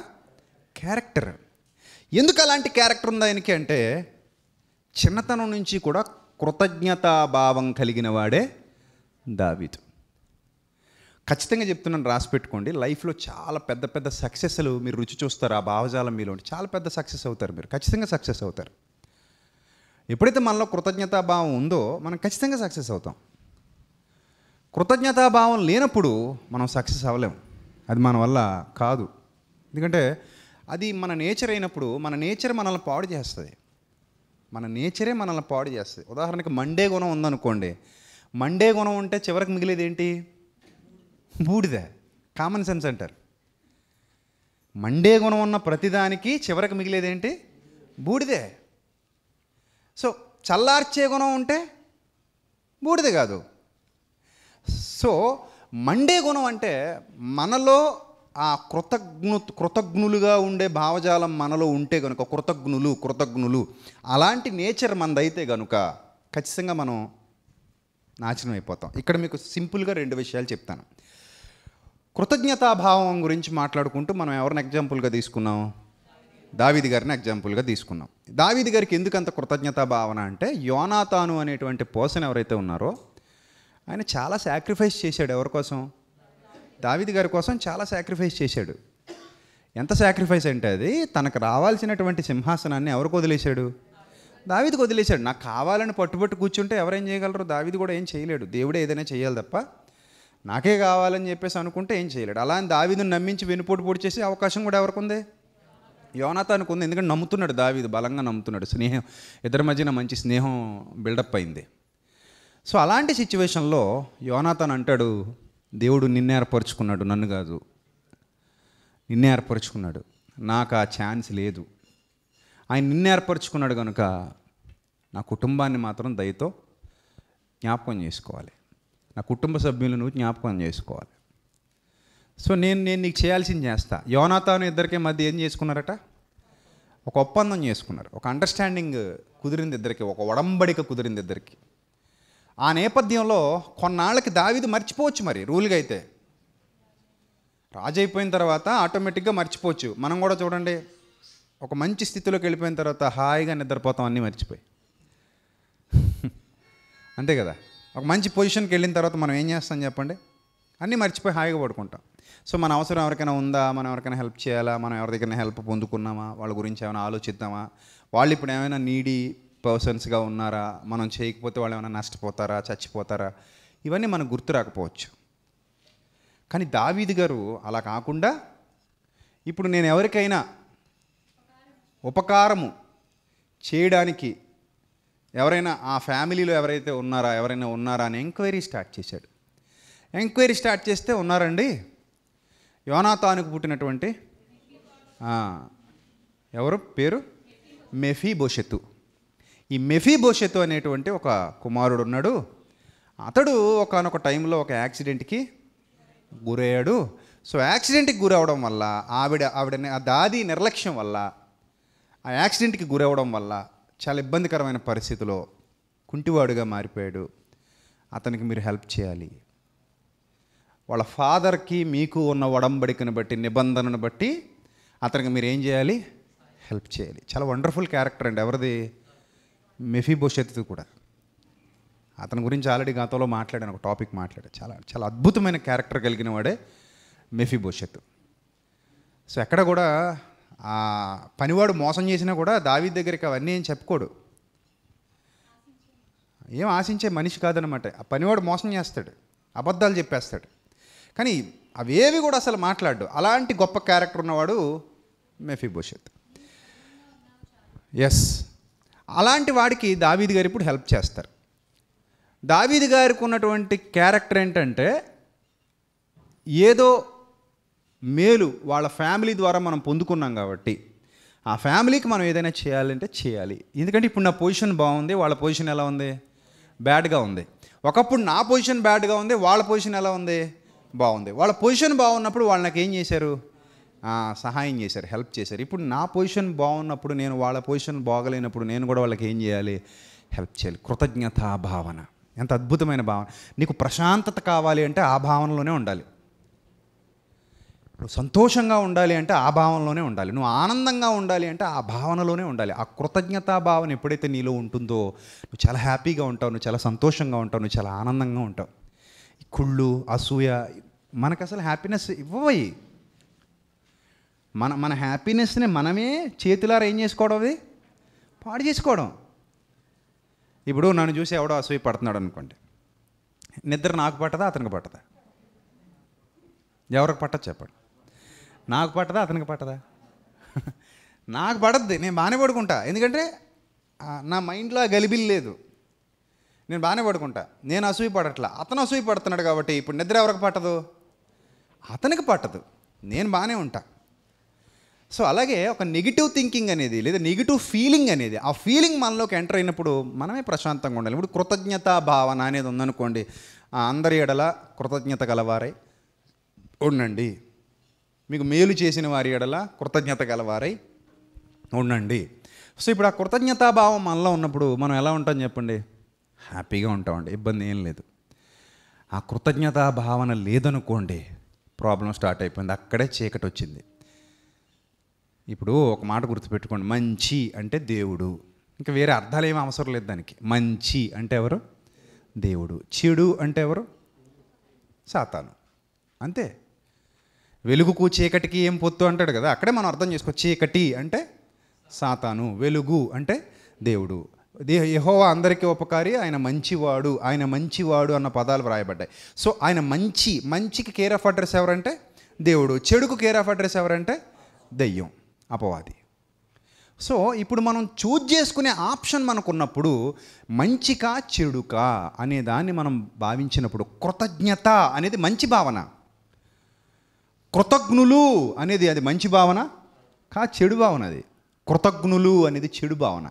క్యారెక్టర్ ఎందుకు అలాంటి క్యారెక్టర్ ఉంది ఆయనకి అంటే చిన్నతనం నుంచి కూడా కృతజ్ఞతాభావం కలిగిన వాడే దావీదు ఖచ్చితంగా చెప్తున్నాను రాసి పెట్టుకోండి లైఫ్లో చాలా పెద్ద పెద్ద సక్సెస్లు మీరు రుచి చూస్తారు ఆ భావజాలం మీలో చాలా పెద్ద సక్సెస్ అవుతారు మీరు ఖచ్చితంగా సక్సెస్ అవుతారు ఎప్పుడైతే మనలో కృతజ్ఞతాభావం ఉందో మనం ఖచ్చితంగా సక్సెస్ అవుతాం కృతజ్ఞతాభావం లేనప్పుడు మనం సక్సెస్ అవ్వలేము అది మన వల్ల కాదు ఎందుకంటే అది మన నేచర్ అయినప్పుడు మన నేచర్ మనల్ని పాడు చేస్తుంది మన నేచరే మనల్ని పాడు చేస్తుంది ఉదాహరణకి మండే గుణం ఉందనుకోండి మండే గుణం ఉంటే చివరికి మిగిలేది ఏంటి బూడిద కామన్ సెన్స్ అంటారు మండే గుణం ఉన్న ప్రతిదానికి చివరికి మిగిలేది ఏంటి బూడిదే సో చల్లార్చే గుణం ఉంటే బూడిద కాదు సో మండే గుణం అంటే మనలో ఆ కృతజ్ఞ కృతజ్ఞులుగా ఉండే భావజాలం మనలో ఉంటే కనుక కృతజ్ఞులు కృతజ్ఞులు అలాంటి నేచర్ మనదైతే కనుక ఖచ్చితంగా మనం నాశనం అయిపోతాం ఇక్కడ మీకు సింపుల్గా రెండు విషయాలు చెప్తాను కృతజ్ఞతాభావం గురించి మాట్లాడుకుంటూ మనం ఎవరిని ఎగ్జాంపుల్గా తీసుకున్నాం దావిది గారిని ఎగ్జాంపుల్గా తీసుకున్నాం దావిది గారికి ఎందుకు అంత కృతజ్ఞతా భావన అంటే యోనాతాను అనేటువంటి పర్సన్ ఎవరైతే ఉన్నారో ఆయన చాలా సాక్రిఫైస్ చేశాడు ఎవరి కోసం దావిది గారి కోసం చాలా సాక్రిఫైస్ చేశాడు ఎంత సాక్రిఫైస్ అంటే అది తనకు రావాల్సినటువంటి సింహాసనాన్ని ఎవరికి వదిలేశాడు దావిదికి వదిలేశాడు నాకు కావాలని పట్టుబట్టు కూర్చుంటే ఎవరేం చేయగలరు దావిది కూడా ఏం చేయలేడు దేవుడే ఏదైనా చేయాలి తప్ప నాకే కావాలని చెప్పేసి అనుకుంటే ఏం చేయలేడు అలా అని దావిదును నమ్మించి వెనుపోటు పొడి చేసే అవకాశం కూడా ఎవరికి ఉంది యోనాతానికి ఉంది ఎందుకంటే నమ్ముతున్నాడు దావిది బలంగా నమ్ముతున్నాడు స్నేహం ఇద్దరి మధ్యన మంచి స్నేహం బిల్డప్ అయింది సో అలాంటి సిచ్యువేషన్లో యోనాథన్ అంటాడు దేవుడు నిన్నే ఏర్పరచుకున్నాడు నన్ను కాదు నిన్నే ఏర్పరచుకున్నాడు నాకు ఆ ఛాన్స్ లేదు ఆయన నిన్నే ఏర్పరచుకున్నాడు కనుక నా కుటుంబాన్ని మాత్రం దయతో జ్ఞాపకం చేసుకోవాలి నా కుటుంబ సభ్యులను జ్ఞాపకం చేసుకోవాలి సో నేను నేను నీకు చేయాల్సింది చేస్తా యోనాతాను ఇద్దరికే మధ్య ఏం చేసుకున్నారట ఒక ఒప్పందం చేసుకున్నారు ఒక అండర్స్టాండింగ్ కుదిరింది ఇద్దరికి ఒక ఒడంబడిక కుదిరింది ఇద్దరికి ఆ నేపథ్యంలో కొన్నాళ్ళకి దావిది మర్చిపోవచ్చు మరి రూల్గా అయితే రాజు అయిపోయిన తర్వాత ఆటోమేటిక్గా మర్చిపోవచ్చు మనం కూడా చూడండి ఒక మంచి స్థితిలోకి వెళ్ళిపోయిన తర్వాత హాయిగా నిద్రపోతాం అన్నీ మర్చిపోయి అంతే కదా ఒక మంచి పొజిషన్కి వెళ్ళిన తర్వాత మనం ఏం చేస్తాం చెప్పండి అన్నీ మర్చిపోయి హాయిగా పడుకుంటాం సో మన అవసరం ఎవరికైనా ఉందా మనం ఎవరికైనా హెల్ప్ చేయాలా మనం ఎవరి దగ్గర హెల్ప్ పొందుకున్నామా వాళ్ళ గురించి ఏమైనా ఆలోచిద్దామా వాళ్ళు ఇప్పుడు ఏమైనా నీడి పర్సన్స్గా ఉన్నారా మనం చేయకపోతే వాళ్ళు ఏమైనా నష్టపోతారా చచ్చిపోతారా ఇవన్నీ మనకు గుర్తు రాకపోవచ్చు కానీ దావీది గారు అలా కాకుండా ఇప్పుడు నేను ఎవరికైనా ఉపకారము చేయడానికి ఎవరైనా ఆ ఫ్యామిలీలో ఎవరైతే ఉన్నారా ఎవరైనా ఉన్నారా అని ఎంక్వైరీ స్టార్ట్ చేశాడు ఎంక్వైరీ స్టార్ట్ చేస్తే ఉన్నారండి యోనాతానుకు పుట్టినటువంటి ఎవరు పేరు మెఫీ భవిష్యత్తు ఈ మెఫీబోషెతు అనేటువంటి ఒక కుమారుడు ఉన్నాడు అతడు ఒకనొక టైంలో ఒక యాక్సిడెంట్కి గురయ్యాడు సో యాక్సిడెంట్కి గురవడం వల్ల ఆవిడ ఆవిడ ఆ దాది నిర్లక్ష్యం వల్ల ఆ యాక్సిడెంట్కి గురవడం వల్ల చాలా ఇబ్బందికరమైన పరిస్థితిలో కుంటివాడుగా మారిపోయాడు అతనికి మీరు హెల్ప్ చేయాలి వాళ్ళ ఫాదర్కి మీకు ఉన్న ఒడంబడికను బట్టి నిబంధనను బట్టి అతనికి మీరు ఏం చేయాలి హెల్ప్ చేయాలి చాలా వండర్ఫుల్ క్యారెక్టర్ అండి ఎవరిది మెఫీబోషెత్తు కూడా అతని గురించి ఆల్రెడీ గతంలో మాట్లాడాను ఒక టాపిక్ మాట్లాడాను చాలా చాలా అద్భుతమైన క్యారెక్టర్ కలిగిన వాడే మెఫీబోషెత్ సో ఎక్కడ కూడా ఆ పనివాడు మోసం చేసినా కూడా దావి దగ్గరికి అవన్నీ ఏం చెప్పుకోడు ఏం ఆశించే మనిషి కాదనమాట ఆ పనివాడు మోసం చేస్తాడు అబద్ధాలు చెప్పేస్తాడు కానీ అవేవి కూడా అసలు మాట్లాడు అలాంటి గొప్ప క్యారెక్టర్ ఉన్నవాడు మెఫీ భవిష్యత్ ఎస్ అలాంటి వాడికి దావీది గారు ఇప్పుడు హెల్ప్ చేస్తారు దావీది గారికి ఉన్నటువంటి క్యారెక్టర్ ఏంటంటే ఏదో మేలు వాళ్ళ ఫ్యామిలీ ద్వారా మనం పొందుకున్నాం కాబట్టి ఆ ఫ్యామిలీకి మనం ఏదైనా చేయాలంటే చేయాలి ఎందుకంటే ఇప్పుడు నా పొజిషన్ బాగుంది వాళ్ళ పొజిషన్ ఎలా ఉంది బ్యాడ్గా ఉంది ఒకప్పుడు నా పొజిషన్ బ్యాడ్గా ఉంది వాళ్ళ పొజిషన్ ఎలా ఉంది బాగుంది వాళ్ళ పొజిషన్ బాగున్నప్పుడు వాళ్ళు నాకు ఏం చేశారు సహాయం చేశారు హెల్ప్ చేశారు ఇప్పుడు నా పొజిషన్ బాగున్నప్పుడు నేను వాళ్ళ పొజిషన్ బాగలేనప్పుడు నేను కూడా వాళ్ళకి ఏం చేయాలి హెల్ప్ చేయాలి కృతజ్ఞతా భావన ఎంత అద్భుతమైన భావన నీకు ప్రశాంతత కావాలి అంటే ఆ భావనలోనే ఉండాలి నువ్వు సంతోషంగా ఉండాలి అంటే ఆ భావనలోనే ఉండాలి నువ్వు ఆనందంగా ఉండాలి అంటే ఆ భావనలోనే ఉండాలి ఆ కృతజ్ఞతా భావన ఎప్పుడైతే నీలో ఉంటుందో నువ్వు చాలా హ్యాపీగా ఉంటావు నువ్వు చాలా సంతోషంగా ఉంటావు నువ్వు చాలా ఆనందంగా ఉంటావు కుళ్ళు అసూయ మనకు అసలు హ్యాపీనెస్ ఇవ్వవయ్యి మన మన హ్యాపీనెస్ని మనమే చేతులారా ఏం చేసుకోవడం అది పాడు చేసుకోవడం ఇప్పుడు నన్ను చూసి ఎవడో అసూయ పడుతున్నాడు అనుకోండి నిద్ర నాకు పట్టదా అతనికి పట్టదా ఎవరికి పట్టదు చెప్పండి నాకు పట్టదా అతనికి పట్టదా నాకు పడద్ది నేను బాగానే పడుకుంటా ఎందుకంటే నా మైండ్లో గలిబిల్ లేదు నేను బాగానే పడుకుంటా నేను అసూయ పడట్లా అతను అసూయ పడుతున్నాడు కాబట్టి ఇప్పుడు నిద్ర ఎవరికి పట్టదు అతనికి పట్టదు నేను బాగానే ఉంటా సో అలాగే ఒక నెగిటివ్ థింకింగ్ అనేది లేదా నెగిటివ్ ఫీలింగ్ అనేది ఆ ఫీలింగ్ మనలోకి ఎంటర్ అయినప్పుడు మనమే ప్రశాంతంగా ఉండాలి ఇప్పుడు కృతజ్ఞత భావన అనేది ఉందనుకోండి అందరి ఎడల కృతజ్ఞత గలవారై ఉండండి మీకు మేలు చేసిన వారి ఎడల కృతజ్ఞత గలవారై ఉండండి సో ఇప్పుడు ఆ కృతజ్ఞతా భావం మనలో ఉన్నప్పుడు మనం ఎలా ఉంటాం చెప్పండి హ్యాపీగా ఉంటామండి ఇబ్బంది ఏం లేదు ఆ కృతజ్ఞతా భావన లేదనుకోండి ప్రాబ్లం స్టార్ట్ అయిపోయింది అక్కడే చీకటి వచ్చింది ఇప్పుడు ఒక మాట గుర్తుపెట్టుకోండి మంచి అంటే దేవుడు ఇంకా వేరే అర్థాలు ఏమి అవసరం లేదు దానికి మంచి అంటే ఎవరు దేవుడు చెడు అంటే ఎవరు సాతాను అంతే వెలుగుకు చీకటికి ఏం పొత్తు అంటాడు కదా అక్కడే మనం అర్థం చేసుకో చీకటి అంటే సాతాను వెలుగు అంటే దేవుడు దే యహోవా అందరికీ ఉపకారి ఆయన మంచివాడు ఆయన మంచివాడు అన్న పదాలు వ్రాయబడ్డాయి సో ఆయన మంచి మంచికి కేర్ ఆఫ్ అడ్రస్ ఎవరంటే దేవుడు చెడుకు కేర్ ఆఫ్ అడ్రస్ ఎవరంటే దెయ్యం అపవాది సో ఇప్పుడు మనం చూజ్ చేసుకునే ఆప్షన్ మనకు ఉన్నప్పుడు మంచికా చెడుకా అనే దాన్ని మనం భావించినప్పుడు కృతజ్ఞత అనేది మంచి భావన కృతజ్ఞులు అనేది అది మంచి భావన కా చెడు భావన అది కృతజ్ఞులు అనేది చెడు భావన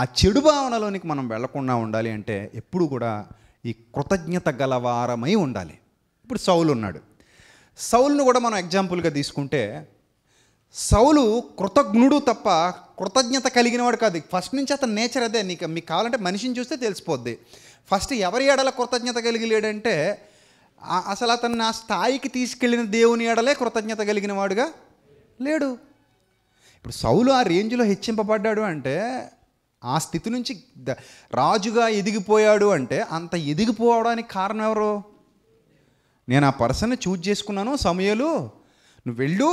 ఆ చెడు భావనలోనికి మనం వెళ్లకుండా ఉండాలి అంటే ఎప్పుడు కూడా ఈ కృతజ్ఞత గలవారమై ఉండాలి ఇప్పుడు సౌలు ఉన్నాడు సౌల్ను కూడా మనం ఎగ్జాంపుల్గా తీసుకుంటే సౌలు కృతజ్ఞుడు తప్ప కృతజ్ఞత కలిగిన వాడు కాదు ఫస్ట్ నుంచి అతని నేచర్ అదే నీకు మీకు కావాలంటే మనిషిని చూస్తే తెలిసిపోద్ది ఫస్ట్ ఎవరి ఏడల కృతజ్ఞత కలిగి లేడంటే అసలు అతను నా స్థాయికి తీసుకెళ్లిన దేవుని ఏడలే కృతజ్ఞత కలిగిన వాడుగా లేడు ఇప్పుడు సౌలు ఆ రేంజ్లో హెచ్చింపబడ్డాడు అంటే ఆ స్థితి నుంచి రాజుగా ఎదిగిపోయాడు అంటే అంత ఎదిగిపోవడానికి కారణం ఎవరు నేను ఆ పర్సన్ చూజ్ చేసుకున్నాను సమయలు నువ్వు వెళ్ళు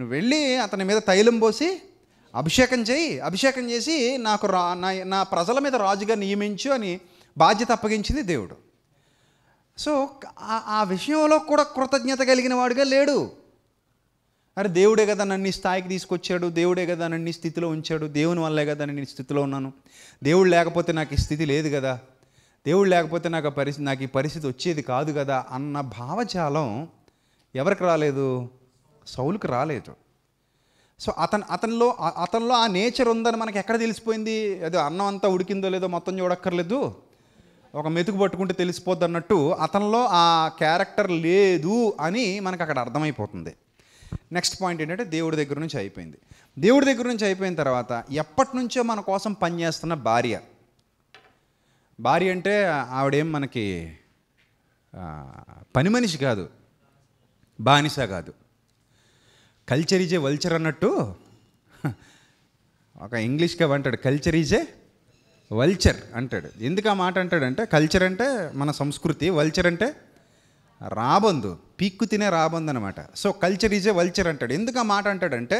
నువ్వు వెళ్ళి అతని మీద తైలం పోసి అభిషేకం చేయి అభిషేకం చేసి నాకు రా నా నా ప్రజల మీద రాజుగా నియమించు అని బాధ్యత అప్పగించింది దేవుడు సో ఆ విషయంలో కూడా కృతజ్ఞత కలిగిన వాడుగా లేడు అరే దేవుడే కదా నన్ను స్థాయికి తీసుకొచ్చాడు దేవుడే కదా నన్ను స్థితిలో ఉంచాడు దేవుని వల్లే కదా నేను స్థితిలో ఉన్నాను దేవుడు లేకపోతే నాకు ఈ స్థితి లేదు కదా దేవుడు లేకపోతే నాకు పరిస్థితి నాకు ఈ పరిస్థితి వచ్చేది కాదు కదా అన్న భావజాలం ఎవరికి రాలేదు సౌలుకు రాలేదు సో అతను అతనిలో అతనిలో ఆ నేచర్ ఉందని మనకి ఎక్కడ తెలిసిపోయింది అది అన్నం అంతా ఉడికిందో లేదో మొత్తం చూడక్కర్లేదు ఒక మెతుకు పట్టుకుంటే తెలిసిపోద్ది అన్నట్టు అతనిలో ఆ క్యారెక్టర్ లేదు అని మనకు అక్కడ అర్థమైపోతుంది నెక్స్ట్ పాయింట్ ఏంటంటే దేవుడి దగ్గర నుంచి అయిపోయింది దేవుడి దగ్గర నుంచి అయిపోయిన తర్వాత ఎప్పటి నుంచో మన కోసం పనిచేస్తున్న భార్య భార్య అంటే ఆవిడేం మనకి పని మనిషి కాదు బానిస కాదు కల్చర్ ఈజే వల్చర్ అన్నట్టు ఒక ఇంగ్లీష్గా అంటాడు కల్చర్ ఈజే వల్చర్ అంటాడు ఎందుకు ఆ మాట అంటాడంటే కల్చర్ అంటే మన సంస్కృతి వల్చర్ అంటే రాబందు పీక్కు తినే రాబందు అనమాట సో కల్చర్ ఈజే వల్చర్ అంటాడు ఎందుకు ఆ మాట అంటాడంటే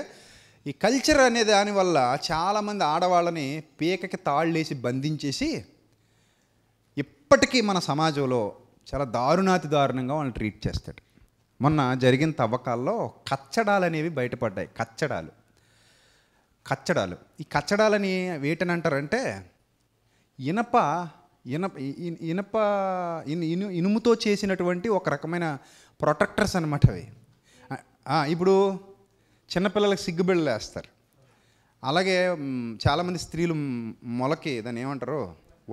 ఈ కల్చర్ అనే దానివల్ల చాలామంది ఆడవాళ్ళని పీకకి తాళ్ళేసి బంధించేసి ఇప్పటికీ మన సమాజంలో చాలా దారుణాతి దారుణంగా వాళ్ళని ట్రీట్ చేస్తాడు మొన్న జరిగిన తవ్వకాల్లో కచ్చడాలు అనేవి బయటపడ్డాయి కచ్చడాలు కచ్చడాలు ఈ కచ్చడాలని వేటని అంటారంటే ఇనప ఇనప ఇనప ఇను ఇను ఇనుముతో చేసినటువంటి ఒక రకమైన ప్రొటెక్టర్స్ అనమాట అవి ఇప్పుడు చిన్నపిల్లలకు సిగ్గుబిళ్ళు వేస్తారు అలాగే చాలామంది స్త్రీలు మొలకి దాన్ని ఏమంటారు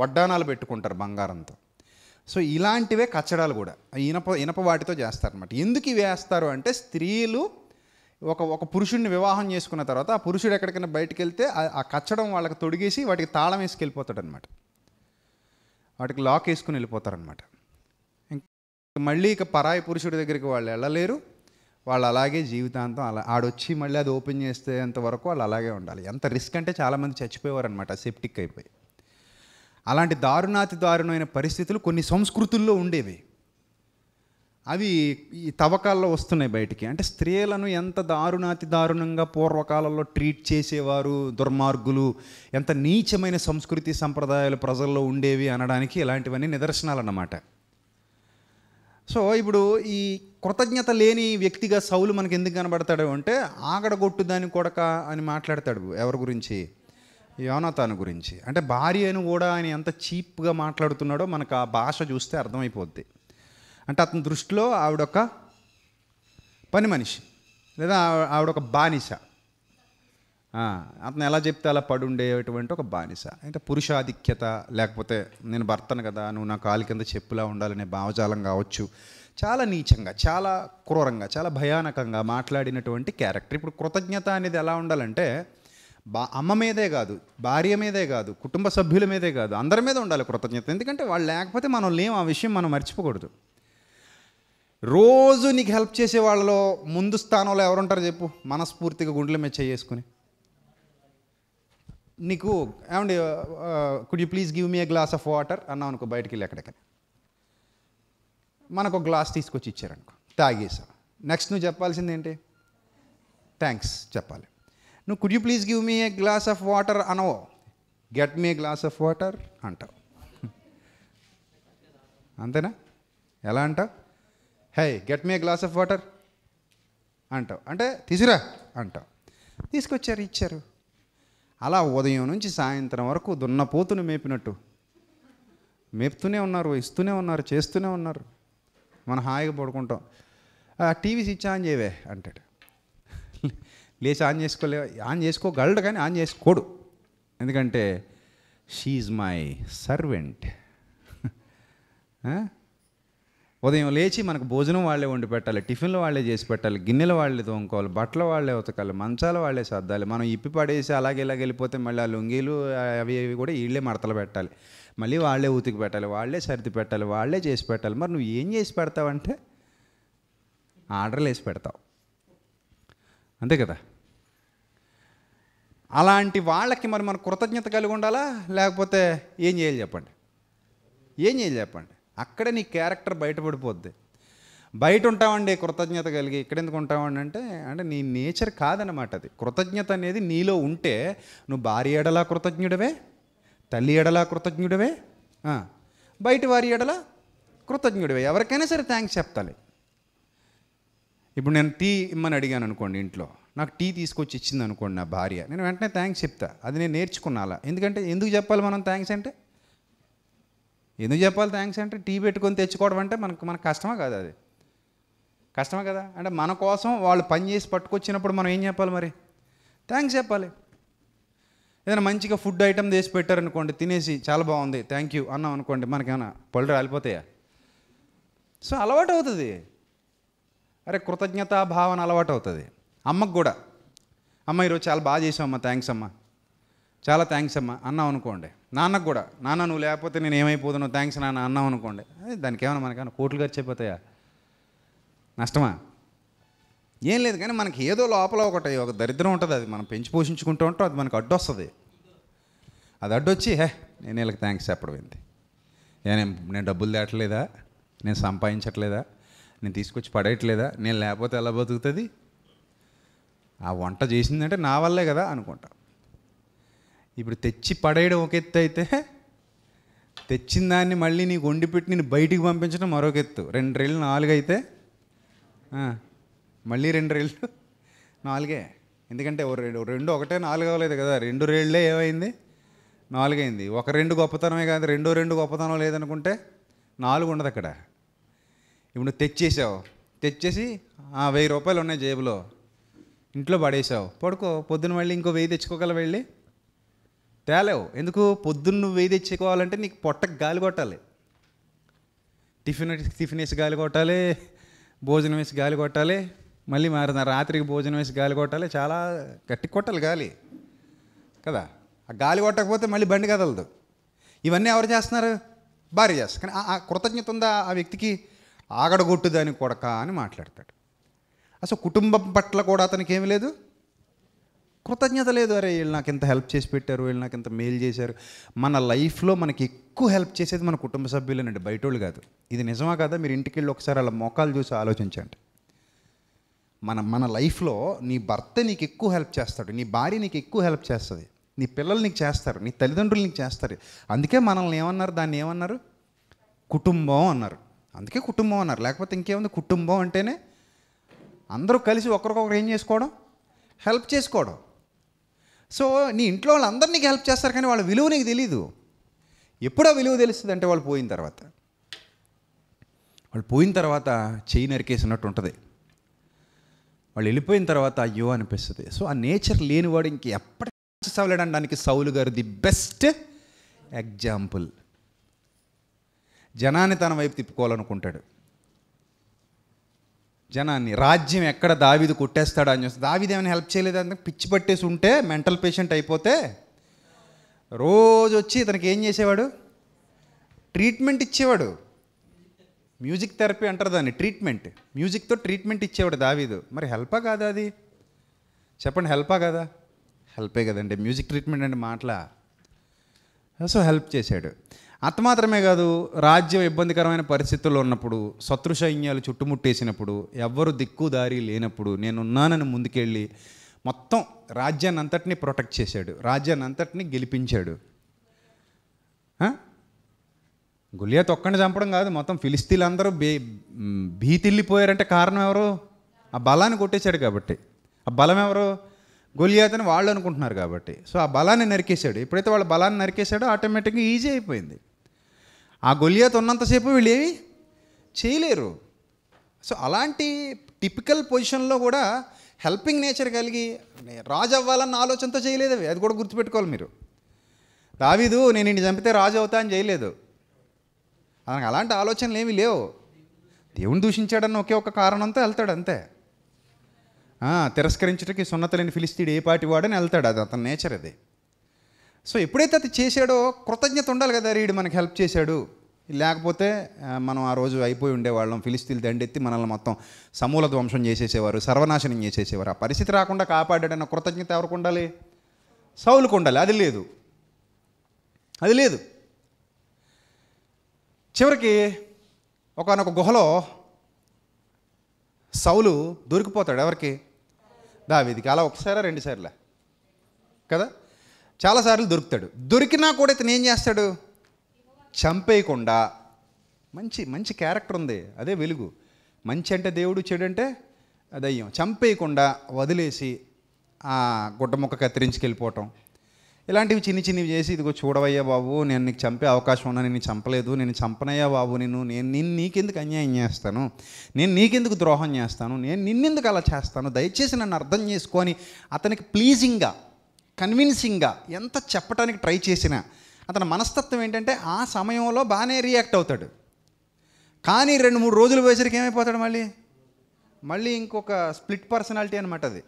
వడ్డానాలు పెట్టుకుంటారు బంగారంతో సో ఇలాంటివే కచ్చడాలు కూడా ఇనప ఇనప వాటితో చేస్తారనమాట ఎందుకు ఇవి వేస్తారు అంటే స్త్రీలు ఒక ఒక పురుషుడిని వివాహం చేసుకున్న తర్వాత ఆ పురుషుడు ఎక్కడికైనా బయటకు వెళ్తే ఆ కచ్చడం వాళ్ళకి తొడిగేసి వాటికి తాళం వేసుకు అనమాట వాటికి లాక్ వేసుకుని వెళ్ళిపోతారనమాట మళ్ళీ ఇక పరాయి పురుషుడి దగ్గరికి వాళ్ళు వెళ్ళలేరు వాళ్ళు అలాగే జీవితాంతం అలా ఆడొచ్చి మళ్ళీ అది ఓపెన్ చేస్తే వరకు వాళ్ళు అలాగే ఉండాలి ఎంత రిస్క్ అంటే చాలామంది చచ్చిపోయేవారు అనమాట సెప్టిక్ అయిపోయి అలాంటి దారుణాతి దారుణమైన పరిస్థితులు కొన్ని సంస్కృతుల్లో ఉండేవి అవి ఈ తవ్వకాల్లో వస్తున్నాయి బయటికి అంటే స్త్రీలను ఎంత దారుణాతి దారుణంగా పూర్వకాలంలో ట్రీట్ చేసేవారు దుర్మార్గులు ఎంత నీచమైన సంస్కృతి సంప్రదాయాలు ప్రజల్లో ఉండేవి అనడానికి ఇలాంటివన్నీ నిదర్శనాలు అన్నమాట సో ఇప్పుడు ఈ కృతజ్ఞత లేని వ్యక్తిగా సౌలు మనకు ఎందుకు కనబడతాడు అంటే ఆగడగొట్టు దాని కొడక అని మాట్లాడతాడు ఎవరి గురించి యోనతాను గురించి అంటే భార్యను కూడా ఆయన ఎంత చీప్గా మాట్లాడుతున్నాడో మనకు ఆ భాష చూస్తే అర్థమైపోద్ది అంటే అతని దృష్టిలో ఆవిడొక పని మనిషి లేదా ఆవిడొక బానిస అతను ఎలా చెప్తే అలా పడుండేటువంటి ఒక బానిస అంటే పురుషాధిక్యత లేకపోతే నేను భర్తను కదా నువ్వు నా కాలు కింద చెప్పులా ఉండాలనే భావజాలం కావచ్చు చాలా నీచంగా చాలా క్రూరంగా చాలా భయానకంగా మాట్లాడినటువంటి క్యారెక్టర్ ఇప్పుడు కృతజ్ఞత అనేది ఎలా ఉండాలంటే బా అమ్మ మీదే కాదు భార్య మీదే కాదు కుటుంబ సభ్యుల మీదే కాదు అందరి మీద ఉండాలి కృతజ్ఞత ఎందుకంటే వాళ్ళు లేకపోతే మనం లేం ఆ విషయం మనం మర్చిపోకూడదు రోజు నీకు హెల్ప్ చేసే వాళ్ళలో ముందు స్థానంలో ఎవరుంటారు చెప్పు మనస్ఫూర్తిగా గుండెల మీద చేసుకుని నీకు ఏమండి could you please give me a glass of water అన్నాం అనుకో బయటికి వెళ్ళి ఎక్కడికైనా మనకు ఒక గ్లాస్ తీసుకొచ్చి ఇచ్చారనుకో తాగేసా నెక్స్ట్ నువ్వు చెప్పాల్సింది ఏంటి థ్యాంక్స్ చెప్పాలి నువ్వు could you please give me a glass of water అనవో get me glass of water అంటావు అంతేనా ఎలా అంటావు hey get me glass of water అంటావు అంటే తీసురా అంటావు తీసుకొచ్చారు ఇచ్చారు అలా ఉదయం నుంచి సాయంత్రం వరకు దున్నపోతుని మేపినట్టు మేపుతూనే ఉన్నారు ఇస్తూనే ఉన్నారు చేస్తూనే ఉన్నారు మనం హాయిగా పడుకుంటాం టీవీస్ ఇచ్చా అని చేయవే అంటాడు లేచి ఆన్ చేసుకోలే ఆన్ చేసుకోగలడు కానీ ఆన్ చేసుకోడు ఎందుకంటే షీఈ్ మై సర్వెంట్ ఉదయం లేచి మనకు భోజనం వాళ్ళే వండి పెట్టాలి టిఫిన్లు వాళ్ళే చేసి పెట్టాలి గిన్నెలు వాళ్ళే తోముకోవాలి బట్టలు వాళ్ళే ఉతకాలి మంచాలు వాళ్ళే సర్దాలి మనం ఇప్పి పడేసి అలాగే ఇలాగ వెళ్ళిపోతే మళ్ళీ ఆ లొంగీలు అవి అవి కూడా వీళ్ళే మడతలు పెట్టాలి మళ్ళీ వాళ్ళే ఉతికి పెట్టాలి వాళ్ళే సర్ది పెట్టాలి వాళ్ళే చేసి పెట్టాలి మరి నువ్వు ఏం చేసి పెడతావంటే ఆర్డర్లు వేసి పెడతావు అంతే కదా అలాంటి వాళ్ళకి మరి మన కృతజ్ఞత కలిగి ఉండాలా లేకపోతే ఏం చేయాలి చెప్పండి ఏం చేయాలి చెప్పండి అక్కడే నీ క్యారెక్టర్ బయటపడిపోద్ది బయట ఉంటామండి కృతజ్ఞత కలిగి ఇక్కడ ఎందుకు ఉంటామండి అంటే అంటే నీ నేచర్ కాదనమాట అది కృతజ్ఞత అనేది నీలో ఉంటే నువ్వు భార్య ఎడలా కృతజ్ఞుడవే తల్లి ఎడలా కృతజ్ఞుడవే బయట వారి ఎడలా కృతజ్ఞుడివే ఎవరికైనా సరే థ్యాంక్స్ చెప్తాలి ఇప్పుడు నేను టీ ఇమ్మని అడిగాను అనుకోండి ఇంట్లో నాకు టీ తీసుకొచ్చి ఇచ్చింది అనుకోండి నా భార్య నేను వెంటనే థ్యాంక్స్ చెప్తా అది నేను నేర్చుకున్నా ఎందుకంటే ఎందుకు చెప్పాలి మనం థ్యాంక్స్ అంటే ఎందుకు చెప్పాలి థ్యాంక్స్ అంటే టీ పెట్టుకొని తెచ్చుకోవడం అంటే మనకు మనకు కష్టమా కాదు అది కష్టమే కదా అంటే మన కోసం వాళ్ళు పని చేసి పట్టుకొచ్చినప్పుడు మనం ఏం చెప్పాలి మరి థ్యాంక్స్ చెప్పాలి ఏదైనా మంచిగా ఫుడ్ ఐటమ్ చేసి పెట్టారనుకోండి తినేసి చాలా బాగుంది థ్యాంక్ యూ అన్నాం అనుకోండి మనకేమైనా పళ్ళు రాలిపోతాయా సో అలవాటు అవుతుంది అరే కృతజ్ఞతా భావన అలవాటు అవుతుంది అమ్మకు కూడా అమ్మ ఈరోజు చాలా బాగా అమ్మ థ్యాంక్స్ అమ్మ చాలా థ్యాంక్స్ అమ్మా అన్నావు అనుకోండి నాన్నకు కూడా నాన్న నువ్వు లేకపోతే నేను ఏమైపోతున్నావు థ్యాంక్స్ నాన్న అన్నావు అనుకోండి దానికి ఏమైనా మనకేమైనా కోట్లు ఖర్చు అయిపోతాయా నష్టమా ఏం లేదు కానీ మనకి ఏదో లోపల ఒకటి ఒక దరిద్రం ఉంటుంది అది మనం పెంచి పోషించుకుంటూ ఉంటాం అది మనకు అడ్డు వస్తుంది అది అడ్డొచ్చి హే నేను వీళ్ళకి థ్యాంక్స్ చెప్పడం ఏంది నేను నేను డబ్బులు తేటలేదా నేను సంపాదించట్లేదా నేను తీసుకొచ్చి పడేయట్లేదా నేను లేకపోతే ఎలా బతుకుతుంది ఆ వంట చేసిందంటే నా వల్లే కదా అనుకుంటా ఇప్పుడు తెచ్చి పడేయడం ఒక ఎత్తు అయితే తెచ్చిన దాన్ని మళ్ళీ నీకు వండిపెట్టి నేను బయటికి పంపించడం మరొక ఎత్తు రెండు రైళ్ళు నాలుగు అయితే మళ్ళీ రెండు రేళ్ళు నాలుగే ఎందుకంటే రెండు రెండు ఒకటే నాలుగు అవ్వలేదు కదా రెండు రేళ్ళే ఏమైంది నాలుగైంది ఒక రెండు గొప్పతనమే కాదు రెండో రెండు గొప్పతనం లేదనుకుంటే నాలుగు ఉండదు అక్కడ ఇప్పుడు నువ్వు తెచ్చేసావు తెచ్చేసి వెయ్యి రూపాయలు ఉన్నాయి జేబులో ఇంట్లో పడేసావు పడుకో పొద్దున్న మళ్ళీ ఇంకో వెయ్యి తెచ్చుకోగల వెళ్ళి తేలేవు ఎందుకు పొద్దున్న నువ్వు వెయ్యి తెచ్చుకోవాలంటే నీకు పొట్టకు గాలి కొట్టాలి టిఫిన్ టిఫిన్ వేసి గాలి కొట్టాలి భోజనం వేసి గాలి కొట్టాలి మళ్ళీ మారిన రాత్రికి భోజనం వేసి గాలి కొట్టాలి చాలా గట్టి కొట్టాలి గాలి కదా ఆ గాలి కొట్టకపోతే మళ్ళీ బండి కదలదు ఇవన్నీ ఎవరు చేస్తున్నారు భార్య చేస్తారు కానీ ఆ కృతజ్ఞత ఉందా ఆ వ్యక్తికి ఆగడగొట్టుదాని కొడక అని మాట్లాడతాడు అసలు కుటుంబం పట్ల కూడా అతనికి ఏమి లేదు కృతజ్ఞత లేదు అరే వీళ్ళు నాకు ఇంత హెల్ప్ చేసి పెట్టారు వీళ్ళు నాకు ఇంత మేలు చేశారు మన లైఫ్లో మనకి ఎక్కువ హెల్ప్ చేసేది మన కుటుంబ సభ్యులేనండి వాళ్ళు కాదు ఇది నిజమా కదా మీరు ఇంటికి వెళ్ళి ఒకసారి అలా మోకాలు చూసి ఆలోచించండి మన మన లైఫ్లో నీ భర్త నీకు ఎక్కువ హెల్ప్ చేస్తాడు నీ భార్య నీకు ఎక్కువ హెల్ప్ చేస్తుంది నీ పిల్లలు నీకు చేస్తారు నీ తల్లిదండ్రులు నీకు చేస్తారు అందుకే మనల్ని ఏమన్నారు దాన్ని ఏమన్నారు కుటుంబం అన్నారు అందుకే కుటుంబం అన్నారు లేకపోతే ఇంకేముంది కుటుంబం అంటేనే అందరూ కలిసి ఒకరికొకరు ఏం చేసుకోవడం హెల్ప్ చేసుకోవడం సో నీ ఇంట్లో వాళ్ళందరూ నీకు హెల్ప్ చేస్తారు కానీ వాళ్ళ విలువ నీకు తెలీదు ఎప్పుడో విలువ తెలుస్తుంది అంటే వాళ్ళు పోయిన తర్వాత వాళ్ళు పోయిన తర్వాత చేయి నరికేసినట్టు ఉంటుంది వాళ్ళు వెళ్ళిపోయిన తర్వాత అయ్యో అనిపిస్తుంది సో ఆ నేచర్ లేనివాడు ఇంక ఎప్పటికీ సక్సెస్ సౌలు గారు ది బెస్ట్ ఎగ్జాంపుల్ జనాన్ని తన వైపు తిప్పుకోవాలనుకుంటాడు జనాన్ని రాజ్యం ఎక్కడ దావిది కొట్టేస్తాడు అని చూస్తే దావిది ఏమైనా హెల్ప్ చేయలేదు అంటే పిచ్చి పట్టేసి ఉంటే మెంటల్ పేషెంట్ అయిపోతే రోజు వచ్చి ఇతనికి ఏం చేసేవాడు ట్రీట్మెంట్ ఇచ్చేవాడు మ్యూజిక్ థెరపీ అంటారు దాన్ని ట్రీట్మెంట్ మ్యూజిక్తో ట్రీట్మెంట్ ఇచ్చేవాడు దావీదు మరి హెల్పా కాదా అది చెప్పండి హెల్పా కదా హెల్పే కదండి మ్యూజిక్ ట్రీట్మెంట్ అంటే మాటలా సో హెల్ప్ చేశాడు మాత్రమే కాదు రాజ్యం ఇబ్బందికరమైన పరిస్థితుల్లో ఉన్నప్పుడు శత్రు సైన్యాలు చుట్టుముట్టేసినప్పుడు ఎవ్వరు దిక్కు దారి లేనప్పుడు నేనున్నానని ముందుకెళ్ళి మొత్తం రాజ్యాన్ని అంతటినీ ప్రొటెక్ట్ చేశాడు రాజ్యాన్ని అంతటినీ గెలిపించాడు గులియాత్ ఒక్కడిని చంపడం కాదు మొత్తం ఫిలిస్తీన్లు అందరూ బే భీతిల్లిపోయారంటే కారణం ఎవరు ఆ బలాన్ని కొట్టేశాడు కాబట్టి ఆ బలం ఎవరు గొలియాతని వాళ్ళు అనుకుంటున్నారు కాబట్టి సో ఆ బలాన్ని నరికేశాడు ఎప్పుడైతే వాళ్ళ బలాన్ని నరికేశాడో ఆటోమేటిక్గా ఈజీ అయిపోయింది ఆ గొలియాత ఉన్నంతసేపు వీళ్ళు ఏమి చేయలేరు సో అలాంటి టిపికల్ పొజిషన్లో కూడా హెల్పింగ్ నేచర్ కలిగి రాజు అవ్వాలన్న ఆలోచనతో చేయలేదు అవి అది కూడా గుర్తుపెట్టుకోవాలి మీరు దావీదు నేను ఇంటి చంపితే రాజు అవుతా అని చేయలేదు అలాంటి ఆలోచనలు ఏమీ లేవు దేవుని దూషించాడన్న ఒకే ఒక కారణంతో వెళ్తాడు అంతే తిరస్కరించడానికి సున్నతలేని ఫిలిస్తీడు ఏ పాటి వాడని వెళ్తాడు అది అతని నేచర్ అది సో ఎప్పుడైతే అది చేశాడో కృతజ్ఞత ఉండాలి కదా రీడు మనకు హెల్ప్ చేశాడు లేకపోతే మనం ఆ రోజు అయిపోయి ఉండేవాళ్ళం ఫిలిస్తీన్ దండెత్తి మనల్ని మొత్తం సమూల ధ్వంసం చేసేసేవారు సర్వనాశనం చేసేసేవారు ఆ పరిస్థితి రాకుండా కాపాడాడన్న కృతజ్ఞత ఎవరికి ఉండాలి సౌలుకు ఉండాలి అది లేదు అది లేదు చివరికి ఒకనొక గుహలో సౌలు దొరికిపోతాడు ఎవరికి దావీదికి అలా ఒకసారా రెండుసార్లా కదా చాలాసార్లు దొరుకుతాడు దొరికినా కూడా ఇతను ఏం చేస్తాడు చంపేయకుండా మంచి మంచి క్యారెక్టర్ ఉంది అదే వెలుగు మంచి అంటే దేవుడు చెడు అంటే దయ్యం చంపేయకుండా వదిలేసి ఆ గుడ్డ ముక్క కత్తిరించుకెళ్ళిపోవటం ఇలాంటివి చిన్ని చిన్నవి చేసి ఇదిగో చూడవయ్యా బాబు నేను నీకు చంపే అవకాశం ఉన్నా నేను చంపలేదు నేను చంపనయ్యా బాబు నేను నేను నిన్ను నీకెందుకు అన్యాయం చేస్తాను నేను నీకెందుకు ద్రోహం చేస్తాను నేను నిన్నెందుకు అలా చేస్తాను దయచేసి నన్ను అర్థం చేసుకొని అతనికి ప్లీజింగ్గా కన్విన్సింగ్గా ఎంత చెప్పడానికి ట్రై చేసినా అతని మనస్తత్వం ఏంటంటే ఆ సమయంలో బాగానే రియాక్ట్ అవుతాడు కానీ రెండు మూడు రోజులు పోయేసరికి ఏమైపోతాడు మళ్ళీ మళ్ళీ ఇంకొక స్ప్లిట్ పర్సనాలిటీ అనమాట అది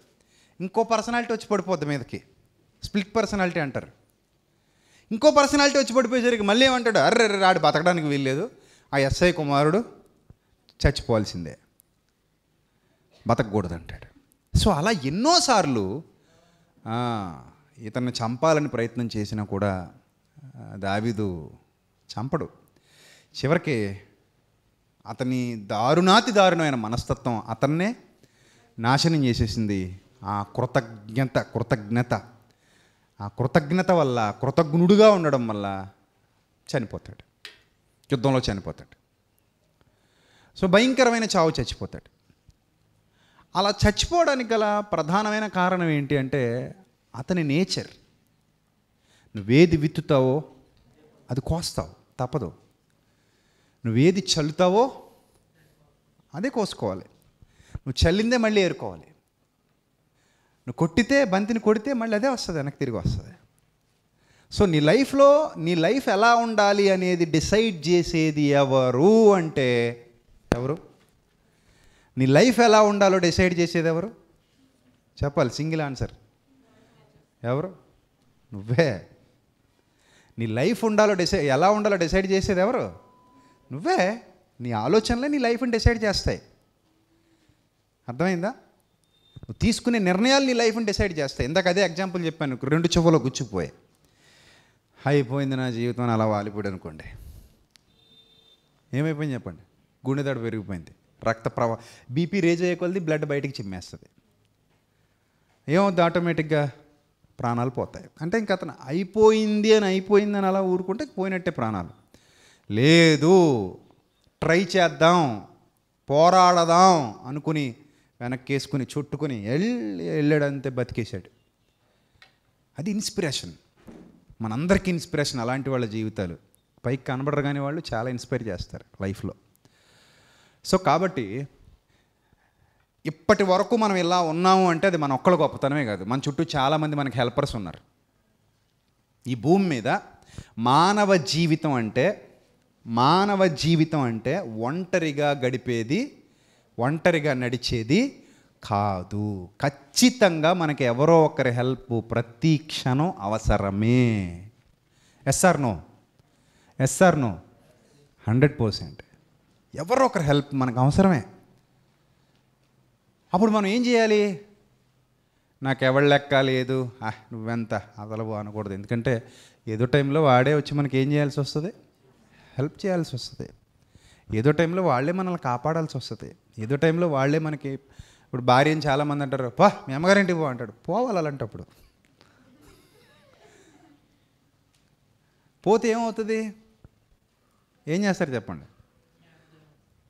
ఇంకో పర్సనాలిటీ వచ్చి పడిపోద్ది మీదకి స్ప్లిట్ పర్సనాలిటీ అంటారు ఇంకో పర్సనాలిటీ వచ్చి పడిపోయేసరికి మళ్ళీ ఏమంటాడు అర్రే రాడు బతకడానికి వీల్లేదు ఆ ఎస్ఐ కుమారుడు చచ్చిపోవాల్సిందే బతకూడదు అంటాడు సో అలా ఎన్నోసార్లు ఇతన్ని చంపాలని ప్రయత్నం చేసినా కూడా దావిదు చంపడు చివరికి అతని దారుణాతి దారుణమైన మనస్తత్వం అతన్నే నాశనం చేసేసింది ఆ కృతజ్ఞత కృతజ్ఞత ఆ కృతజ్ఞత వల్ల కృతజ్ఞుడుగా ఉండడం వల్ల చనిపోతాడు యుద్ధంలో చనిపోతాడు సో భయంకరమైన చావు చచ్చిపోతాడు అలా చచ్చిపోవడానికి గల ప్రధానమైన కారణం ఏంటి అంటే అతని నేచర్ నువ్వేది విత్తుతావో అది కోస్తావు తప్పదు నువ్వేది చల్లుతావో అదే కోసుకోవాలి నువ్వు చల్లిందే మళ్ళీ ఏరుకోవాలి నువ్వు కొట్టితే బంతిని కొడితే మళ్ళీ అదే వస్తుంది వెనక్కి తిరిగి వస్తుంది సో నీ లైఫ్లో నీ లైఫ్ ఎలా ఉండాలి అనేది డిసైడ్ చేసేది ఎవరు అంటే ఎవరు నీ లైఫ్ ఎలా ఉండాలో డిసైడ్ చేసేది ఎవరు చెప్పాలి సింగిల్ ఆన్సర్ ఎవరు నువ్వే నీ లైఫ్ ఉండాలో డిసైడ్ ఎలా ఉండాలో డిసైడ్ చేసేది ఎవరు నువ్వే నీ ఆలోచనలే నీ లైఫ్ని డిసైడ్ చేస్తాయి అర్థమైందా నువ్వు తీసుకునే నిర్ణయాలు నీ లైఫ్ని డిసైడ్ చేస్తాయి ఇందాక అదే ఎగ్జాంపుల్ చెప్పాను రెండు చెవులో గుచ్చిపోయాయి అయిపోయింది నా జీవితం అలా వాలిపోయి అనుకోండి ఏమైపోయింది చెప్పండి గుండె దడ పెరిగిపోయింది రక్త ప్రవా బీపీ రేజ్ అయ్యే కొలది బ్లడ్ బయటికి చిమ్మేస్తుంది ఏమవుతుంది ఆటోమేటిక్గా ప్రాణాలు పోతాయి అంటే ఇంకా అతను అయిపోయింది అని అయిపోయింది అని అలా ఊరుకుంటే పోయినట్టే ప్రాణాలు లేదు ట్రై చేద్దాం పోరాడదాం అనుకుని వెనక్కేసుకుని చుట్టుకుని వెళ్ళి వెళ్ళాడంతే బతికేశాడు అది ఇన్స్పిరేషన్ మనందరికీ ఇన్స్పిరేషన్ అలాంటి వాళ్ళ జీవితాలు పైకి కనబడరు కానీ వాళ్ళు చాలా ఇన్స్పైర్ చేస్తారు లైఫ్లో సో కాబట్టి ఇప్పటి వరకు మనం ఇలా ఉన్నాము అంటే అది మన ఒక్కళ్ళ గొప్పతనమే కాదు మన చుట్టూ చాలామంది మనకి హెల్పర్స్ ఉన్నారు ఈ భూమి మీద మానవ జీవితం అంటే మానవ జీవితం అంటే ఒంటరిగా గడిపేది ఒంటరిగా నడిచేది కాదు ఖచ్చితంగా మనకి ఎవరో ఒకరి హెల్ప్ ప్రతి క్షణం అవసరమే yes or no yes or no hundred percent ఎవరో ఒకరి హెల్ప్ మనకు అవసరమే అప్పుడు మనం ఏం చేయాలి నాకు ఎవరు లెక్క లేదు నువ్వెంత అదలవు అనకూడదు ఎందుకంటే ఏదో టైంలో వాడే వచ్చి మనకి ఏం చేయాల్సి వస్తుంది హెల్ప్ చేయాల్సి వస్తుంది ఏదో టైంలో వాళ్ళే మనల్ని కాపాడాల్సి వస్తుంది ఏదో టైంలో వాళ్ళే మనకి ఇప్పుడు భార్యని చాలామంది అంటారు పా మీ అమ్మగారింటి పో అంటాడు పోవాలి అలాంటప్పుడు పోతే ఏమవుతుంది ఏం చేస్తారు చెప్పండి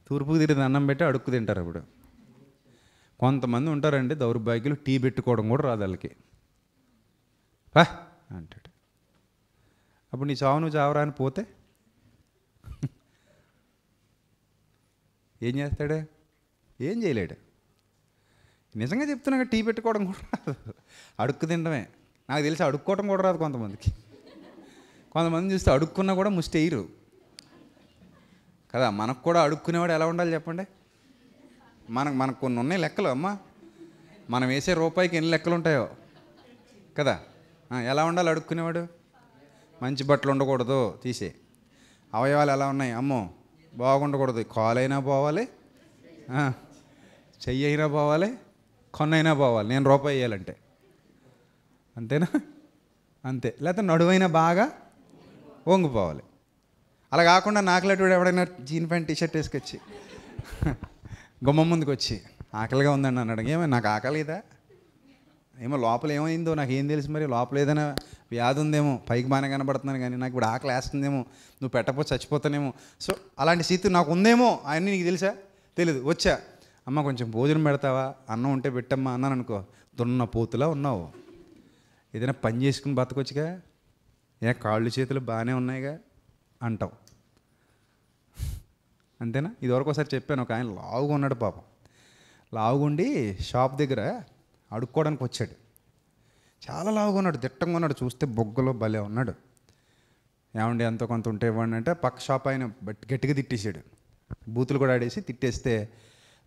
తూర్పుకు తిరిగి అన్నం పెట్టి అడుక్కు తింటారు అప్పుడు కొంతమంది ఉంటారండి దౌర్భాగ్యులు టీ పెట్టుకోవడం కూడా రాదు వాళ్ళకి పా అంటాడు అప్పుడు నీ చావు నువ్వు చావరా అని పోతే ఏం చేస్తాడే ఏం చేయలేడు నిజంగా చెప్తున్నాక టీ పెట్టుకోవడం కూడా రాదు అడుక్కు తినడమే నాకు తెలిసి అడుక్కోవడం కూడా రాదు కొంతమందికి కొంతమంది చూస్తే అడుక్కున్నా కూడా ముష్టేయరు కదా మనకు కూడా అడుక్కునేవాడు ఎలా ఉండాలి చెప్పండి మనకు మనకు కొన్ని ఉన్నాయి లెక్కలు అమ్మా మనం వేసే రూపాయికి ఎన్ని లెక్కలు ఉంటాయో కదా ఎలా ఉండాలి అడుక్కునేవాడు మంచి బట్టలు ఉండకూడదు తీసే అవయవాలు ఎలా ఉన్నాయి అమ్మో బాగుండకూడదు కాలైనా పోవాలి చెయ్యి అయినా పోవాలి కొన్నైనా పోవాలి నేను రూపాయి వేయాలంటే అంతేనా అంతే లేకపోతే నడువైనా బాగా వంగిపోవాలి అలా కాకుండా నాకులటుడు ఎవడైనా జీన్ ప్యాంట్ టీషర్ట్ వేసుకొచ్చి గుమ్మం ముందుకు వచ్చి ఆకలిగా ఉందండి అన్నాడు ఏమో నాకు ఆకలిదా ఏమో లోపల ఏమైందో నాకు ఏం తెలుసు మరి లోపల ఏదైనా వ్యాధి ఉందేమో పైకి బాగానే కనబడుతున్నాను కానీ నాకు ఇప్పుడు ఆకలి వేస్తుందేమో నువ్వు పెట్టపో చచ్చిపోతానేమో సో అలాంటి స్థితి నాకు ఉందేమో అవన్నీ నీకు తెలుసా తెలియదు వచ్చా అమ్మ కొంచెం భోజనం పెడతావా అన్నం ఉంటే పెట్టమ్మా అన్నాను అనుకో దున్న పోతులా ఉన్నావు ఏదైనా పని చేసుకుని బతకొచ్చుగా ఏ కాళ్ళు చేతులు బాగానే ఉన్నాయిగా అంటావు అంతేనా ఇదివరకు ఒకసారి చెప్పాను ఒక ఆయన లావుగా ఉన్నాడు పాపం లావుగుండి షాప్ దగ్గర అడుక్కోవడానికి వచ్చాడు చాలా లావుగా ఉన్నాడు దిట్టంగా ఉన్నాడు చూస్తే బొగ్గలో భలే ఉన్నాడు ఏమండి ఎంతో కొంత ఉంటే ఇవ్వండి అంటే పక్క షాప్ ఆయన గట్టిగా తిట్టేశాడు బూతులు కూడా ఆడేసి తిట్టేస్తే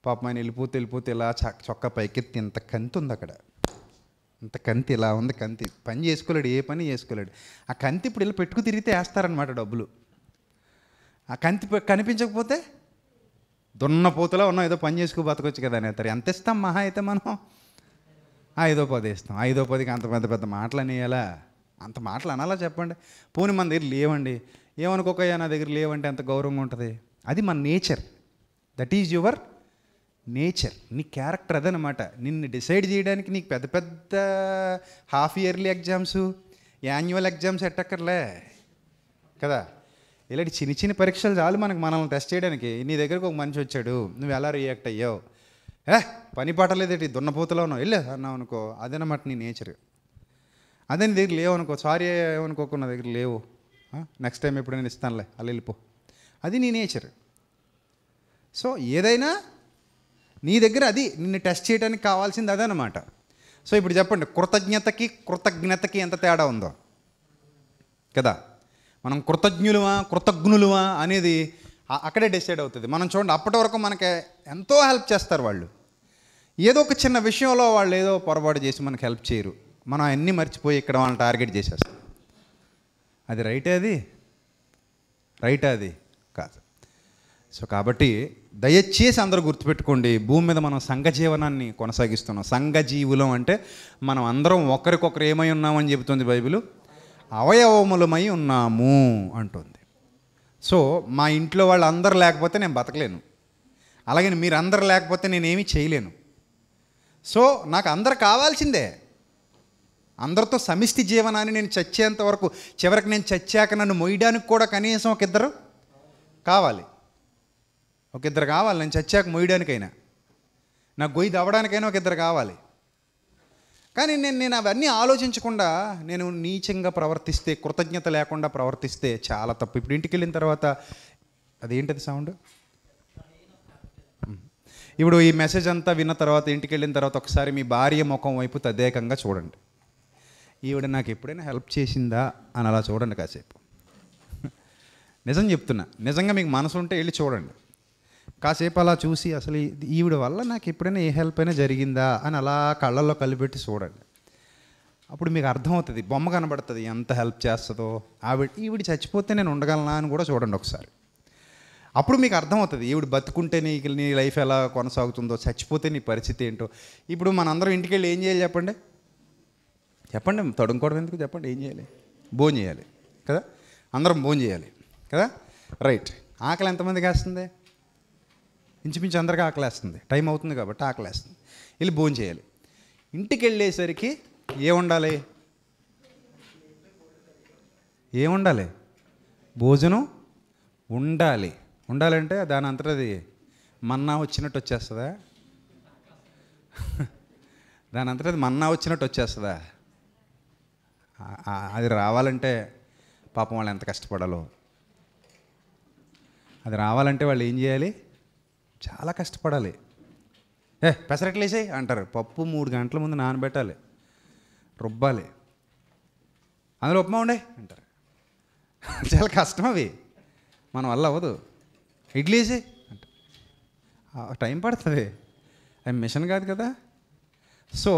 పాపం ఆయన వెళ్ళిపోతే వెళ్ళిపోతే ఇలా చొక్క పైకెత్తి ఇంత కంతి ఉంది అక్కడ ఇంత కంతి ఇలా ఉంది కంతి పని చేసుకోలేడు ఏ పని చేసుకోలేడు ఆ కంతి ఇప్పుడు ఇలా పెట్టుకు తిరిగితే వేస్తారనమాట డబ్బులు ఆ కంతి కనిపించకపోతే దున్నపోతలో ఉన్నాం ఏదో పని చేసుకు బతకొచ్చు కదా అని అవుతారు ఎంత ఇస్తాం మహా అయితే మనం ఐదో పది ఇస్తాం ఐదో పదికి అంత పెద్ద పెద్ద మాటలు అనేయాలా అంత మాటలు అనాలా చెప్పండి పోనీ మన దగ్గర లేవండి ఏమనుకోకయ్యా నా దగ్గర లేవంటే అంత గౌరవంగా ఉంటుంది అది మన nature that is your nature నీ క్యారెక్టర్ అదనమాట నిన్ను డిసైడ్ చేయడానికి నీకు పెద్ద పెద్ద half yearly exams annual exams ఎట్టక్కర్లే కదా ఇలాంటి చిన్న చిన్న పరీక్షలు చాలు మనకు మనల్ని టెస్ట్ చేయడానికి నీ దగ్గరకు ఒక మనిషి వచ్చాడు నువ్వు ఎలా రియాక్ట్ అయ్యావు ఏ పని పాటలేదేటి దున్నపోతలో ఉన్నావు వెళ్ళే అన్నావు అనుకో అదనమాట నీ నేచర్ అదే నీ దగ్గర లేవు అనుకో సారీ ఏమనుకోకు నా దగ్గర లేవు నెక్స్ట్ టైం ఎప్పుడైనా ఇస్తానులే అలా వెళ్ళిపో అది నీ నేచర్ సో ఏదైనా నీ దగ్గర అది నిన్ను టెస్ట్ చేయడానికి కావాల్సింది అదే అనమాట సో ఇప్పుడు చెప్పండి కృతజ్ఞతకి కృతజ్ఞతకి ఎంత తేడా ఉందో కదా మనం కృతజ్ఞులువా కృతజ్ఞులువా అనేది అక్కడే డిసైడ్ అవుతుంది మనం చూడండి అప్పటి వరకు మనకి ఎంతో హెల్ప్ చేస్తారు వాళ్ళు ఏదో ఒక చిన్న విషయంలో వాళ్ళు ఏదో పొరపాటు చేసి మనకు హెల్ప్ చేయరు మనం అన్నీ మర్చిపోయి ఇక్కడ వాళ్ళని టార్గెట్ చేసేస్తాం అది రైటే అది రైట్ అది కాదు సో కాబట్టి దయచేసి అందరూ గుర్తుపెట్టుకోండి భూమి మీద మనం సంఘ జీవనాన్ని కొనసాగిస్తున్నాం సంఘ జీవులం అంటే మనం అందరం ఒకరికొకరు ఏమై ఉన్నామని చెబుతుంది బైబిల్ అవయవములమై ఉన్నాము అంటుంది సో మా ఇంట్లో వాళ్ళందరూ లేకపోతే నేను బతకలేను అలాగే మీరందరూ లేకపోతే నేనేమీ చేయలేను సో నాకు అందరు కావాల్సిందే అందరితో సమిష్టి జీవనాన్ని నేను చచ్చేంత వరకు చివరికి నేను చచ్చాక నన్ను మొయ్యడానికి కూడా కనీసం ఒక ఇద్దరు కావాలి ఒక ఇద్దరు కావాలి నేను చచ్చాక మొయ్యడానికైనా నా గొయ్యి దవ్వడానికైనా ఒక ఇద్దరు కావాలి కానీ నేను నేను అవన్నీ ఆలోచించకుండా నేను నీచంగా ప్రవర్తిస్తే కృతజ్ఞత లేకుండా ప్రవర్తిస్తే చాలా తప్పు ఇప్పుడు ఇంటికి వెళ్ళిన తర్వాత అదేంటది సౌండ్ ఇప్పుడు ఈ మెసేజ్ అంతా విన్న తర్వాత ఇంటికి వెళ్ళిన తర్వాత ఒకసారి మీ భార్య ముఖం వైపు తదేకంగా చూడండి ఈవిడ నాకు ఎప్పుడైనా హెల్ప్ చేసిందా అని అలా చూడండి కాసేపు నిజం చెప్తున్నా నిజంగా మీకు మనసు ఉంటే వెళ్ళి చూడండి కాసేపు అలా చూసి అసలు ఈవిడ వల్ల నాకు ఎప్పుడైనా ఏ హెల్ప్ అయినా జరిగిందా అని అలా కళ్ళల్లో కలిపెట్టి చూడండి అప్పుడు మీకు అర్థమవుతుంది బొమ్మ కనబడుతుంది ఎంత హెల్ప్ చేస్తుందో ఆవిడ ఈవిడ చచ్చిపోతే నేను ఉండగలనా అని కూడా చూడండి ఒకసారి అప్పుడు మీకు అర్థమవుతుంది ఈవిడ బతుకుంటే నీకు నీ లైఫ్ ఎలా కొనసాగుతుందో చచ్చిపోతే నీ పరిస్థితి ఏంటో ఇప్పుడు మనందరం ఇంటికి వెళ్ళి ఏం చేయాలి చెప్పండి చెప్పండి తడుముకోవడం ఎందుకు చెప్పండి ఏం చేయాలి భోజనం చేయాలి కదా అందరం భోజనం చేయాలి కదా రైట్ ఆకలి ఎంతమందికి వేస్తుంది ఇంచుమించు అందరికీ ఆకలేస్తుంది టైం అవుతుంది కాబట్టి ఆకలేస్తుంది వెళ్ళి భోజనం చేయాలి ఇంటికి వెళ్ళేసరికి ఏముండాలి ఏముండాలి భోజనం ఉండాలి ఉండాలంటే దాని అంతటది మన్నా వచ్చినట్టు వచ్చేస్తుందా దాని అంతటది మన్నా వచ్చినట్టు వచ్చేస్తుందా అది రావాలంటే పాపం వాళ్ళు ఎంత కష్టపడాలో అది రావాలంటే వాళ్ళు ఏం చేయాలి చాలా కష్టపడాలి ఏ పెసరట్లు వేసేయి అంటారు పప్పు మూడు గంటల ముందు నానబెట్టాలి రుబ్బాలి అందులో ఉప్మా ఉండే అంటారు చాలా కష్టం అవి మన వల్ల అవ్వదు ఇడ్లీ వేసే అంట టైం పడుతుంది అది మిషన్ కాదు కదా సో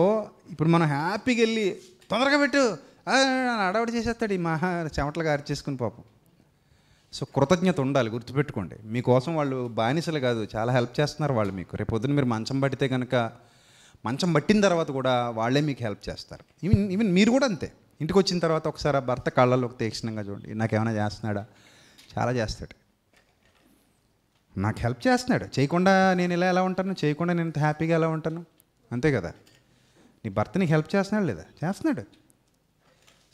ఇప్పుడు మనం హ్యాపీగా వెళ్ళి తొందరగా పెట్టు అడవడి చేసేస్తాడు ఈ మహా గారి చేసుకుని పాపం సో కృతజ్ఞత ఉండాలి గుర్తుపెట్టుకోండి మీకోసం వాళ్ళు బానిసలు కాదు చాలా హెల్ప్ చేస్తున్నారు వాళ్ళు మీకు రేపు పొద్దున్న మీరు మంచం పడితే కనుక మంచం పట్టిన తర్వాత కూడా వాళ్ళే మీకు హెల్ప్ చేస్తారు ఈవెన్ ఈవెన్ మీరు కూడా అంతే ఇంటికి వచ్చిన తర్వాత ఒకసారి ఆ భర్త ఒక తీక్షణంగా చూడండి నాకేమైనా చేస్తున్నాడా చాలా చేస్తాడు నాకు హెల్ప్ చేస్తున్నాడు చేయకుండా నేను ఇలా ఎలా ఉంటాను చేయకుండా నేను హ్యాపీగా ఎలా ఉంటాను అంతే కదా నీ భర్త నీకు హెల్ప్ చేస్తున్నాడు లేదా చేస్తున్నాడు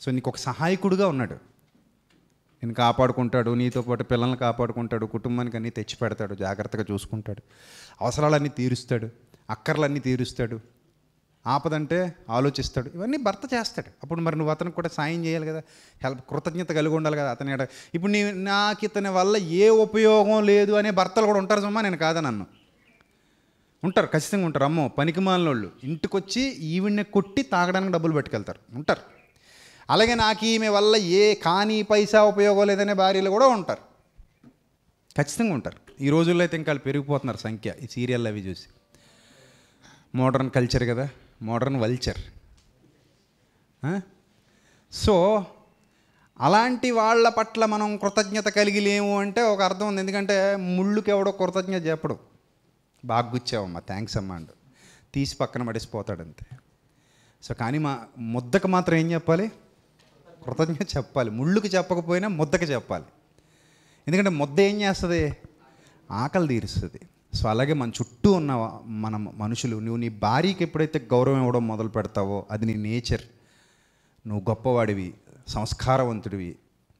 సో నీకు ఒక సహాయకుడుగా ఉన్నాడు నేను కాపాడుకుంటాడు నీతో పాటు పిల్లల్ని కాపాడుకుంటాడు కుటుంబానికి అన్నీ తెచ్చి పెడతాడు జాగ్రత్తగా చూసుకుంటాడు అవసరాలన్నీ తీరుస్తాడు అక్కర్లన్నీ తీరుస్తాడు ఆపదంటే ఆలోచిస్తాడు ఇవన్నీ భర్త చేస్తాడు అప్పుడు మరి నువ్వు అతనికి కూడా సాయం చేయాలి కదా హెల్ప్ కృతజ్ఞత కలిగి ఉండాలి కదా అతని ఇప్పుడు నీ నాకు ఇతని వల్ల ఏ ఉపయోగం లేదు అనే భర్తలు కూడా ఉంటారు సమ్మా నేను కాదని అన్ను ఉంటారు ఖచ్చితంగా ఉంటారు అమ్మో పనికి ఇంటికి ఇంటికొచ్చి ఈవిడ్ని కొట్టి తాగడానికి డబ్బులు పెట్టుకెళ్తారు ఉంటారు అలాగే నాకు ఈమె వల్ల ఏ కానీ పైసా ఉపయోగం లేదనే భార్యలు కూడా ఉంటారు ఖచ్చితంగా ఉంటారు ఈ రోజుల్లో అయితే ఇంకా పెరిగిపోతున్నారు సంఖ్య ఈ సీరియల్ అవి చూసి మోడర్న్ కల్చర్ కదా మోడర్న్ వల్చర్ సో అలాంటి వాళ్ళ పట్ల మనం కృతజ్ఞత కలిగి లేము అంటే ఒక అర్థం ఉంది ఎందుకంటే ముళ్ళుకి ఎవడో కృతజ్ఞత చెప్పడు బాగా థ్యాంక్స్ అమ్మా అండు తీసి పక్కన పడేసిపోతాడంతే సో కానీ మా ముద్దకు మాత్రం ఏం చెప్పాలి కృతజ్ఞత చెప్పాలి ముళ్ళుకి చెప్పకపోయినా ముద్దకి చెప్పాలి ఎందుకంటే ముద్ద ఏం చేస్తుంది ఆకలి తీరుస్తుంది సో అలాగే మన చుట్టూ ఉన్న మన మనుషులు నువ్వు నీ భార్యకి ఎప్పుడైతే గౌరవం ఇవ్వడం మొదలు పెడతావో అది నీ నేచర్ నువ్వు గొప్పవాడివి సంస్కారవంతుడివి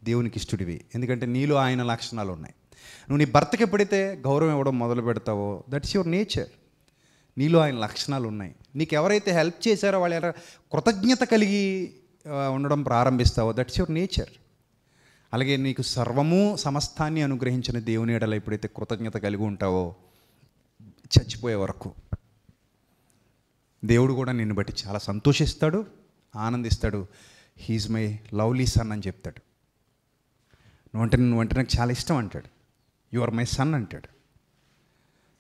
దేవునికి ఇష్టడివి ఎందుకంటే నీలో ఆయన లక్షణాలు ఉన్నాయి నువ్వు నీ భర్తకి ఎప్పుడైతే గౌరవం ఇవ్వడం మొదలు పెడతావో దట్స్ యువర్ నేచర్ నీలో ఆయన లక్షణాలు ఉన్నాయి నీకు ఎవరైతే హెల్ప్ చేశారో వాళ్ళు కృతజ్ఞత కలిగి ఉండడం ప్రారంభిస్తావో దట్స్ యువర్ నేచర్ అలాగే నీకు సర్వము సమస్తాన్ని అనుగ్రహించిన దేవుని ఎడలో ఎప్పుడైతే కృతజ్ఞత కలిగి ఉంటావో చచ్చిపోయే వరకు దేవుడు కూడా నిన్ను బట్టి చాలా సంతోషిస్తాడు ఆనందిస్తాడు హీజ్ మై లవ్లీ సన్ అని చెప్తాడు నువ్వంటే అంటే నాకు చాలా ఇష్టం అంటాడు యు ఆర్ మై సన్ అంటాడు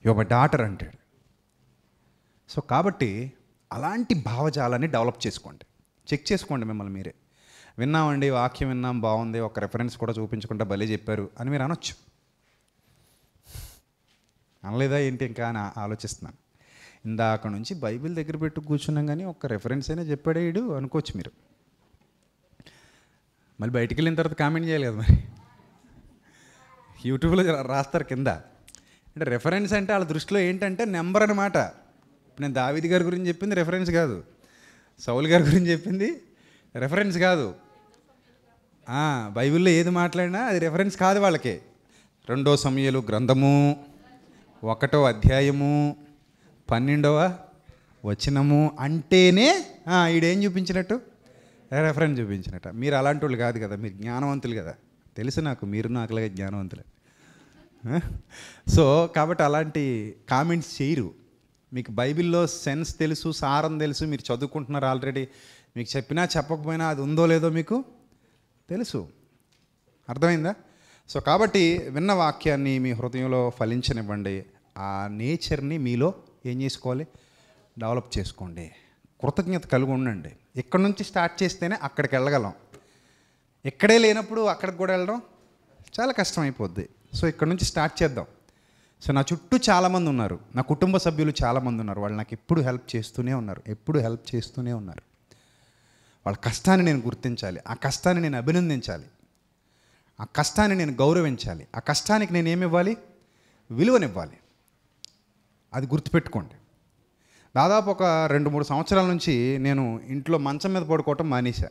యు ఆర్ మై డాటర్ అంటాడు సో కాబట్టి అలాంటి భావజాలాన్ని డెవలప్ చేసుకోండి చెక్ చేసుకోండి మిమ్మల్ని మీరే విన్నామండి వాక్యం విన్నాం బాగుంది ఒక రెఫరెన్స్ కూడా చూపించకుండా భలే చెప్పారు అని మీరు అనొచ్చు అనలేదా ఏంటి ఇంకా అని ఆలోచిస్తున్నాను ఇందాక నుంచి బైబిల్ దగ్గర పెట్టు కూర్చున్నాం కానీ ఒక రెఫరెన్స్ అయినా చెప్పాడేయుడు అనుకోవచ్చు మీరు మళ్ళీ బయటికి వెళ్ళిన తర్వాత కామెంట్ చేయాలి కదా మరి యూట్యూబ్లో రాస్తారు కింద అంటే రెఫరెన్స్ అంటే వాళ్ళ దృష్టిలో ఏంటంటే నెంబర్ అనమాట ఇప్పుడు నేను దావిది గారి గురించి చెప్పింది రెఫరెన్స్ కాదు సౌల్ గారి గురించి చెప్పింది రెఫరెన్స్ కాదు బైబిల్లో ఏది మాట్లాడినా అది రెఫరెన్స్ కాదు వాళ్ళకి రెండో సమయలు గ్రంథము ఒకటో అధ్యాయము పన్నెండవ వచనము అంటేనే ఈడేం చూపించినట్టు రెఫరెన్స్ చూపించినట్ట మీరు అలాంటి వాళ్ళు కాదు కదా మీరు జ్ఞానవంతులు కదా తెలుసు నాకు మీరు నాకులాగే జ్ఞానవంతులే సో కాబట్టి అలాంటి కామెంట్స్ చేయరు మీకు బైబిల్లో సెన్స్ తెలుసు సారం తెలుసు మీరు చదువుకుంటున్నారు ఆల్రెడీ మీకు చెప్పినా చెప్పకపోయినా అది ఉందో లేదో మీకు తెలుసు అర్థమైందా సో కాబట్టి విన్న వాక్యాన్ని మీ హృదయంలో ఫలించనివ్వండి ఆ నేచర్ని మీలో ఏం చేసుకోవాలి డెవలప్ చేసుకోండి కృతజ్ఞత కలిగి ఉండండి ఇక్కడ నుంచి స్టార్ట్ చేస్తేనే అక్కడికి వెళ్ళగలం ఇక్కడే లేనప్పుడు అక్కడికి కూడా వెళ్ళడం చాలా కష్టమైపోద్ది సో ఇక్కడ నుంచి స్టార్ట్ చేద్దాం సో నా చుట్టూ చాలామంది ఉన్నారు నా కుటుంబ సభ్యులు చాలామంది ఉన్నారు వాళ్ళు నాకు ఎప్పుడు హెల్ప్ చేస్తూనే ఉన్నారు ఎప్పుడు హెల్ప్ చేస్తూనే ఉన్నారు వాళ్ళ కష్టాన్ని నేను గుర్తించాలి ఆ కష్టాన్ని నేను అభినందించాలి ఆ కష్టాన్ని నేను గౌరవించాలి ఆ కష్టానికి నేను ఏమివ్వాలి విలువనివ్వాలి అది గుర్తుపెట్టుకోండి దాదాపు ఒక రెండు మూడు సంవత్సరాల నుంచి నేను ఇంట్లో మంచం మీద పడుకోవటం మానేశా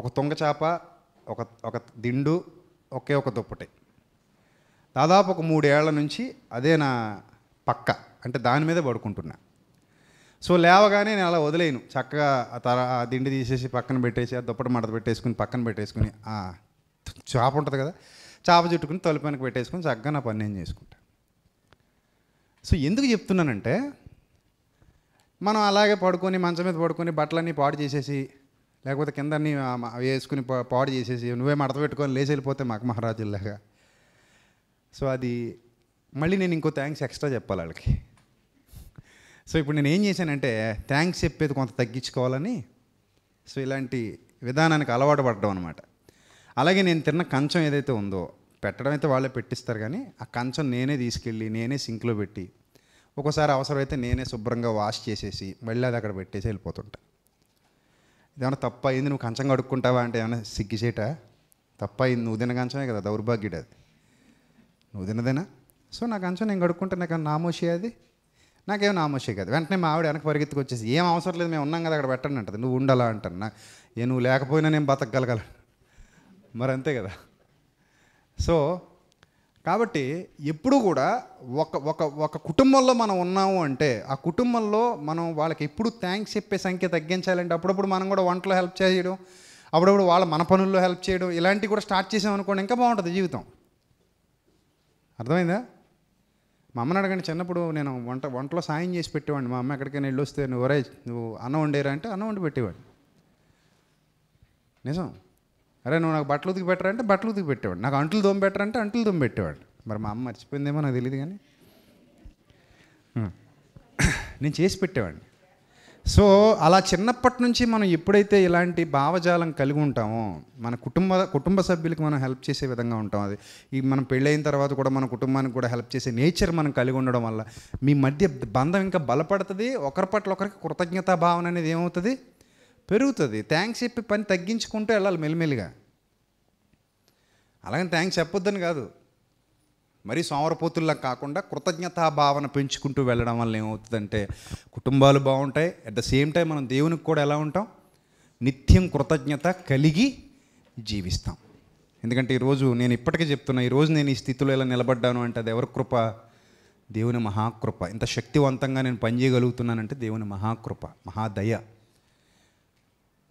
ఒక తొంగచాప ఒక ఒక దిండు ఒకే ఒక దుప్పటి దాదాపు ఒక మూడేళ్ల నుంచి అదే నా పక్క అంటే దాని మీద పడుకుంటున్నా సో లేవగానే నేను అలా వదిలేను చక్కగా తర ఆ దిండి తీసేసి పక్కన పెట్టేసి ఆ దుప్పటి మడత పెట్టేసుకుని పక్కన పెట్టేసుకుని ఆ చేప ఉంటుంది కదా చేప చుట్టుకుని తలుపు పెట్టేసుకుని చక్కగా నా పని ఏం చేసుకుంటా సో ఎందుకు చెప్తున్నానంటే మనం అలాగే పడుకొని మంచం మీద పడుకొని బట్టలన్నీ పాడు చేసేసి లేకపోతే కిందన్నీ వేసుకుని పాడు చేసేసి నువ్వే మడత పెట్టుకొని లేచి వెళ్ళిపోతే మాకు మహారాజులాగా సో అది మళ్ళీ నేను ఇంకో థ్యాంక్స్ ఎక్స్ట్రా చెప్పాలి వాళ్ళకి సో ఇప్పుడు నేను ఏం చేశానంటే థ్యాంక్స్ చెప్పేది కొంత తగ్గించుకోవాలని సో ఇలాంటి విధానానికి అలవాటు పడడం అనమాట అలాగే నేను తిన్న కంచం ఏదైతే ఉందో పెట్టడం అయితే వాళ్ళే పెట్టిస్తారు కానీ ఆ కంచం నేనే తీసుకెళ్ళి నేనే సింక్లో పెట్టి ఒక్కోసారి అవసరమైతే నేనే శుభ్రంగా వాష్ చేసేసి మళ్ళీ అది అక్కడ పెట్టేసి వెళ్ళిపోతుంటా ఇదేమన్నా తప్ప అయింది నువ్వు కంచం కడుక్కుంటావా అంటే ఏమైనా సిగ్గిసేట తప్ప అయింది నువ్వు తిన కంచమే కదా దౌర్భాగ్యుడు అది నువ్వు తినదేనా సో నాకు అంచు నేను కడుక్కుంటే నాకు నామోషి అది నాకేం నామోషి కాదు వెంటనే మా ఆవిడ వెనక పరిగెత్తుకొచ్చేసి ఏం అవసరం లేదు మేము ఉన్నాం కదా అక్కడ పెట్టండి అంటది నువ్వు ఉండాలా అంటాను నా ఏ నువ్వు లేకపోయినా నేను బతకగలగల మరి అంతే కదా సో కాబట్టి ఎప్పుడు కూడా ఒక ఒక ఒక కుటుంబంలో మనం ఉన్నాము అంటే ఆ కుటుంబంలో మనం వాళ్ళకి ఎప్పుడు థ్యాంక్స్ చెప్పే సంఖ్య తగ్గించాలంటే అప్పుడప్పుడు మనం కూడా వంటలో హెల్ప్ చేయడం అప్పుడప్పుడు వాళ్ళ మన పనుల్లో హెల్ప్ చేయడం ఇలాంటివి కూడా స్టార్ట్ చేసామనుకోండి ఇంకా బాగుంటుంది జీవితం అర్థమైందా మా అమ్మని అడగండి చిన్నప్పుడు నేను వంట వంటలో సాయం చేసి పెట్టేవాడిని మా అమ్మ ఎక్కడికైనా వెళ్ళి వస్తే నువ్వు వరే నువ్వు అన్నం వండేరా అంటే అన్నం వండి పెట్టేవాడు నిజం అరే నువ్వు నాకు బట్టలు ఉతికి పెట్టరా అంటే బట్టలు ఉతికి పెట్టేవాడు నాకు అంటులు దోమ పెట్టరా అంటే అంట్లు పెట్టేవాడు మరి మా అమ్మ మర్చిపోయిందేమో నాకు తెలియదు కానీ నేను చేసి పెట్టేవాడిని సో అలా చిన్నప్పటి నుంచి మనం ఎప్పుడైతే ఇలాంటి భావజాలం కలిగి ఉంటామో మన కుటుంబ కుటుంబ సభ్యులకి మనం హెల్ప్ చేసే విధంగా ఉంటాం అది ఈ మనం పెళ్ళైన తర్వాత కూడా మన కుటుంబానికి కూడా హెల్ప్ చేసే నేచర్ మనం కలిగి ఉండడం వల్ల మీ మధ్య బంధం ఇంకా బలపడుతుంది ఒకరి పట్ల ఒకరికి కృతజ్ఞతా భావన అనేది ఏమవుతుంది పెరుగుతుంది థ్యాంక్స్ చెప్పి పని తగ్గించుకుంటూ వెళ్ళాలి మెల్లిమెల్లిగా అలాగని థ్యాంక్స్ చెప్పొద్దని కాదు మరీ సోమరపోతుల్లా కాకుండా కృతజ్ఞతా భావన పెంచుకుంటూ వెళ్ళడం వల్ల ఏమవుతుందంటే కుటుంబాలు బాగుంటాయి అట్ ద సేమ్ టైం మనం దేవునికి కూడా ఎలా ఉంటాం నిత్యం కృతజ్ఞత కలిగి జీవిస్తాం ఎందుకంటే ఈరోజు నేను ఇప్పటికే చెప్తున్నా ఈరోజు నేను ఈ స్థితిలో ఎలా నిలబడ్డాను అంటే అది ఎవరి కృప దేవుని మహాకృప ఇంత శక్తివంతంగా నేను పనిచేయగలుగుతున్నానంటే దేవుని మహాకృప మహాదయ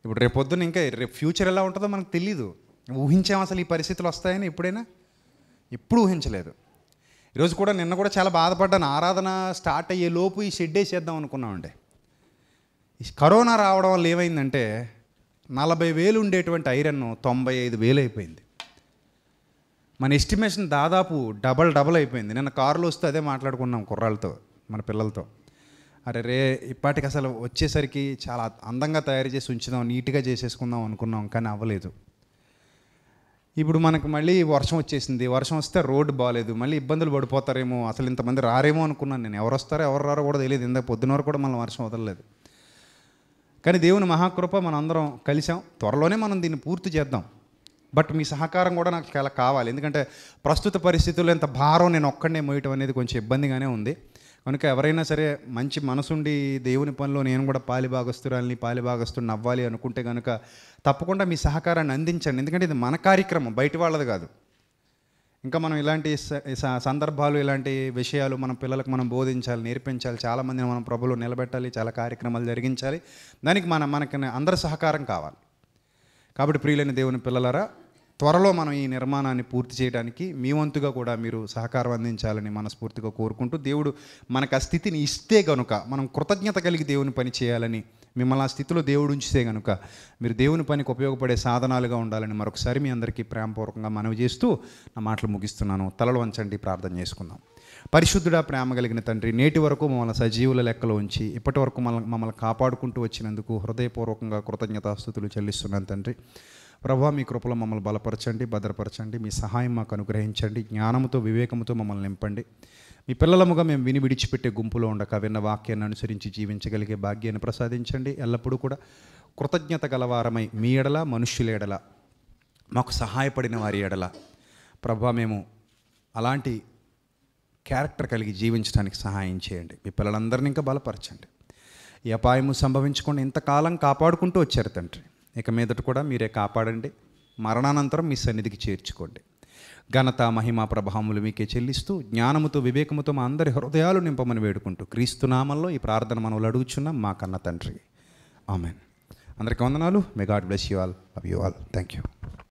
ఇప్పుడు రేపొద్దున ఇంకా రేపు ఫ్యూచర్ ఎలా ఉంటుందో మనకు తెలీదు ఊహించాం అసలు ఈ పరిస్థితులు వస్తాయని ఎప్పుడైనా ఎప్పుడు ఊహించలేదు ఈరోజు కూడా నిన్న కూడా చాలా బాధపడ్డాను ఆరాధన స్టార్ట్ అయ్యే లోపు ఈ షెడ్ వేసేద్దాం అనుకున్నామండి కరోనా రావడం వల్ల ఏమైందంటే నలభై వేలు ఉండేటువంటి ఐరన్ తొంభై ఐదు వేలు అయిపోయింది మన ఎస్టిమేషన్ దాదాపు డబల్ డబల్ అయిపోయింది నిన్న కారులో వస్తే అదే మాట్లాడుకున్నాం కుర్రాలతో మన పిల్లలతో అరే రే ఇప్పటికి అసలు వచ్చేసరికి చాలా అందంగా తయారు చేసి ఉంచుదాం నీట్గా చేసేసుకుందాం అనుకున్నాం కానీ అవ్వలేదు ఇప్పుడు మనకు మళ్ళీ వర్షం వచ్చేసింది వర్షం వస్తే రోడ్డు బాగాలేదు మళ్ళీ ఇబ్బందులు పడిపోతారేమో అసలు ఇంతమంది రారేమో అనుకున్నాను నేను ఎవరు వస్తారో ఎవరు రారో కూడా తెలియదు ఇందాక పొద్దున వరకు కూడా మనం వర్షం వదలలేదు కానీ దేవుని మహాకృప మనందరం కలిసాం త్వరలోనే మనం దీన్ని పూర్తి చేద్దాం బట్ మీ సహకారం కూడా నాకు చాలా కావాలి ఎందుకంటే ప్రస్తుత పరిస్థితుల్లో ఇంత భారం నేను ఒక్కడనే మోయటం అనేది కొంచెం ఇబ్బందిగానే ఉంది కనుక ఎవరైనా సరే మంచి మనసుండి దేవుని పనిలో నేను కూడా పాలి భాగస్తురాలని పాలి భాగస్తుని అవ్వాలి అనుకుంటే కనుక తప్పకుండా మీ సహకారాన్ని అందించండి ఎందుకంటే ఇది మన కార్యక్రమం బయట వాళ్ళది కాదు ఇంకా మనం ఇలాంటి సందర్భాలు ఇలాంటి విషయాలు మన పిల్లలకు మనం బోధించాలి నేర్పించాలి చాలామందిని మనం ప్రభులు నిలబెట్టాలి చాలా కార్యక్రమాలు జరిగించాలి దానికి మన మనకి అందరి సహకారం కావాలి కాబట్టి ప్రియులైన దేవుని పిల్లలరా త్వరలో మనం ఈ నిర్మాణాన్ని పూర్తి చేయడానికి మీ వంతుగా కూడా మీరు సహకారం అందించాలని మనస్ఫూర్తిగా కోరుకుంటూ దేవుడు మనకు ఆ స్థితిని ఇస్తే గనుక మనం కృతజ్ఞత కలిగి దేవుని పని చేయాలని మిమ్మల్ని ఆ స్థితిలో దేవుడు ఉంచితే గనుక మీరు దేవుని పనికి ఉపయోగపడే సాధనాలుగా ఉండాలని మరొకసారి మీ అందరికీ ప్రేమపూర్వకంగా మనవి చేస్తూ నా మాటలు ముగిస్తున్నాను తలలు వంచండి ప్రార్థన చేసుకుందాం పరిశుద్ధుడా ప్రేమ కలిగిన తండ్రి నేటి వరకు మమ్మల్ని సజీవుల లెక్కలో ఉంచి ఇప్పటి వరకు మమ్మల్ని మమ్మల్ని కాపాడుకుంటూ వచ్చినందుకు హృదయపూర్వకంగా కృతజ్ఞతాస్థుతులు చెల్లిస్తున్నాను తండ్రి ప్రభా మీ కృపలో మమ్మల్ని బలపరచండి భద్రపరచండి మీ సహాయం మాకు అనుగ్రహించండి జ్ఞానంతో వివేకంతో మమ్మల్ని నింపండి మీ పిల్లలముగా మేము విని విడిచిపెట్టే గుంపులో ఉండక విన్న వాక్యాన్ని అనుసరించి జీవించగలిగే భాగ్యాన్ని ప్రసాదించండి ఎల్లప్పుడూ కూడా కృతజ్ఞత గలవారమై మీ ఎడల మనుష్యుల ఎడల మాకు సహాయపడిన వారి ఎడల ప్రభా మేము అలాంటి క్యారెక్టర్ కలిగి జీవించడానికి సహాయం చేయండి మీ పిల్లలందరినీ ఇంకా బలపరచండి ఈ అపాయము సంభవించకుండా ఇంతకాలం కాపాడుకుంటూ వచ్చారు తండ్రి ఇక మీదట కూడా మీరే కాపాడండి మరణానంతరం మీ సన్నిధికి చేర్చుకోండి ఘనత మహిమ ప్రభావములు మీకే చెల్లిస్తూ జ్ఞానముతో వివేకముతో మా అందరి హృదయాలు నింపమని వేడుకుంటూ క్రీస్తునామంలో ఈ ప్రార్థన మనం అడుగుచున్నాం మా కన్న తండ్రి ఆమెన్ అందరికీ వందనాలు may God bless you all love you all thank you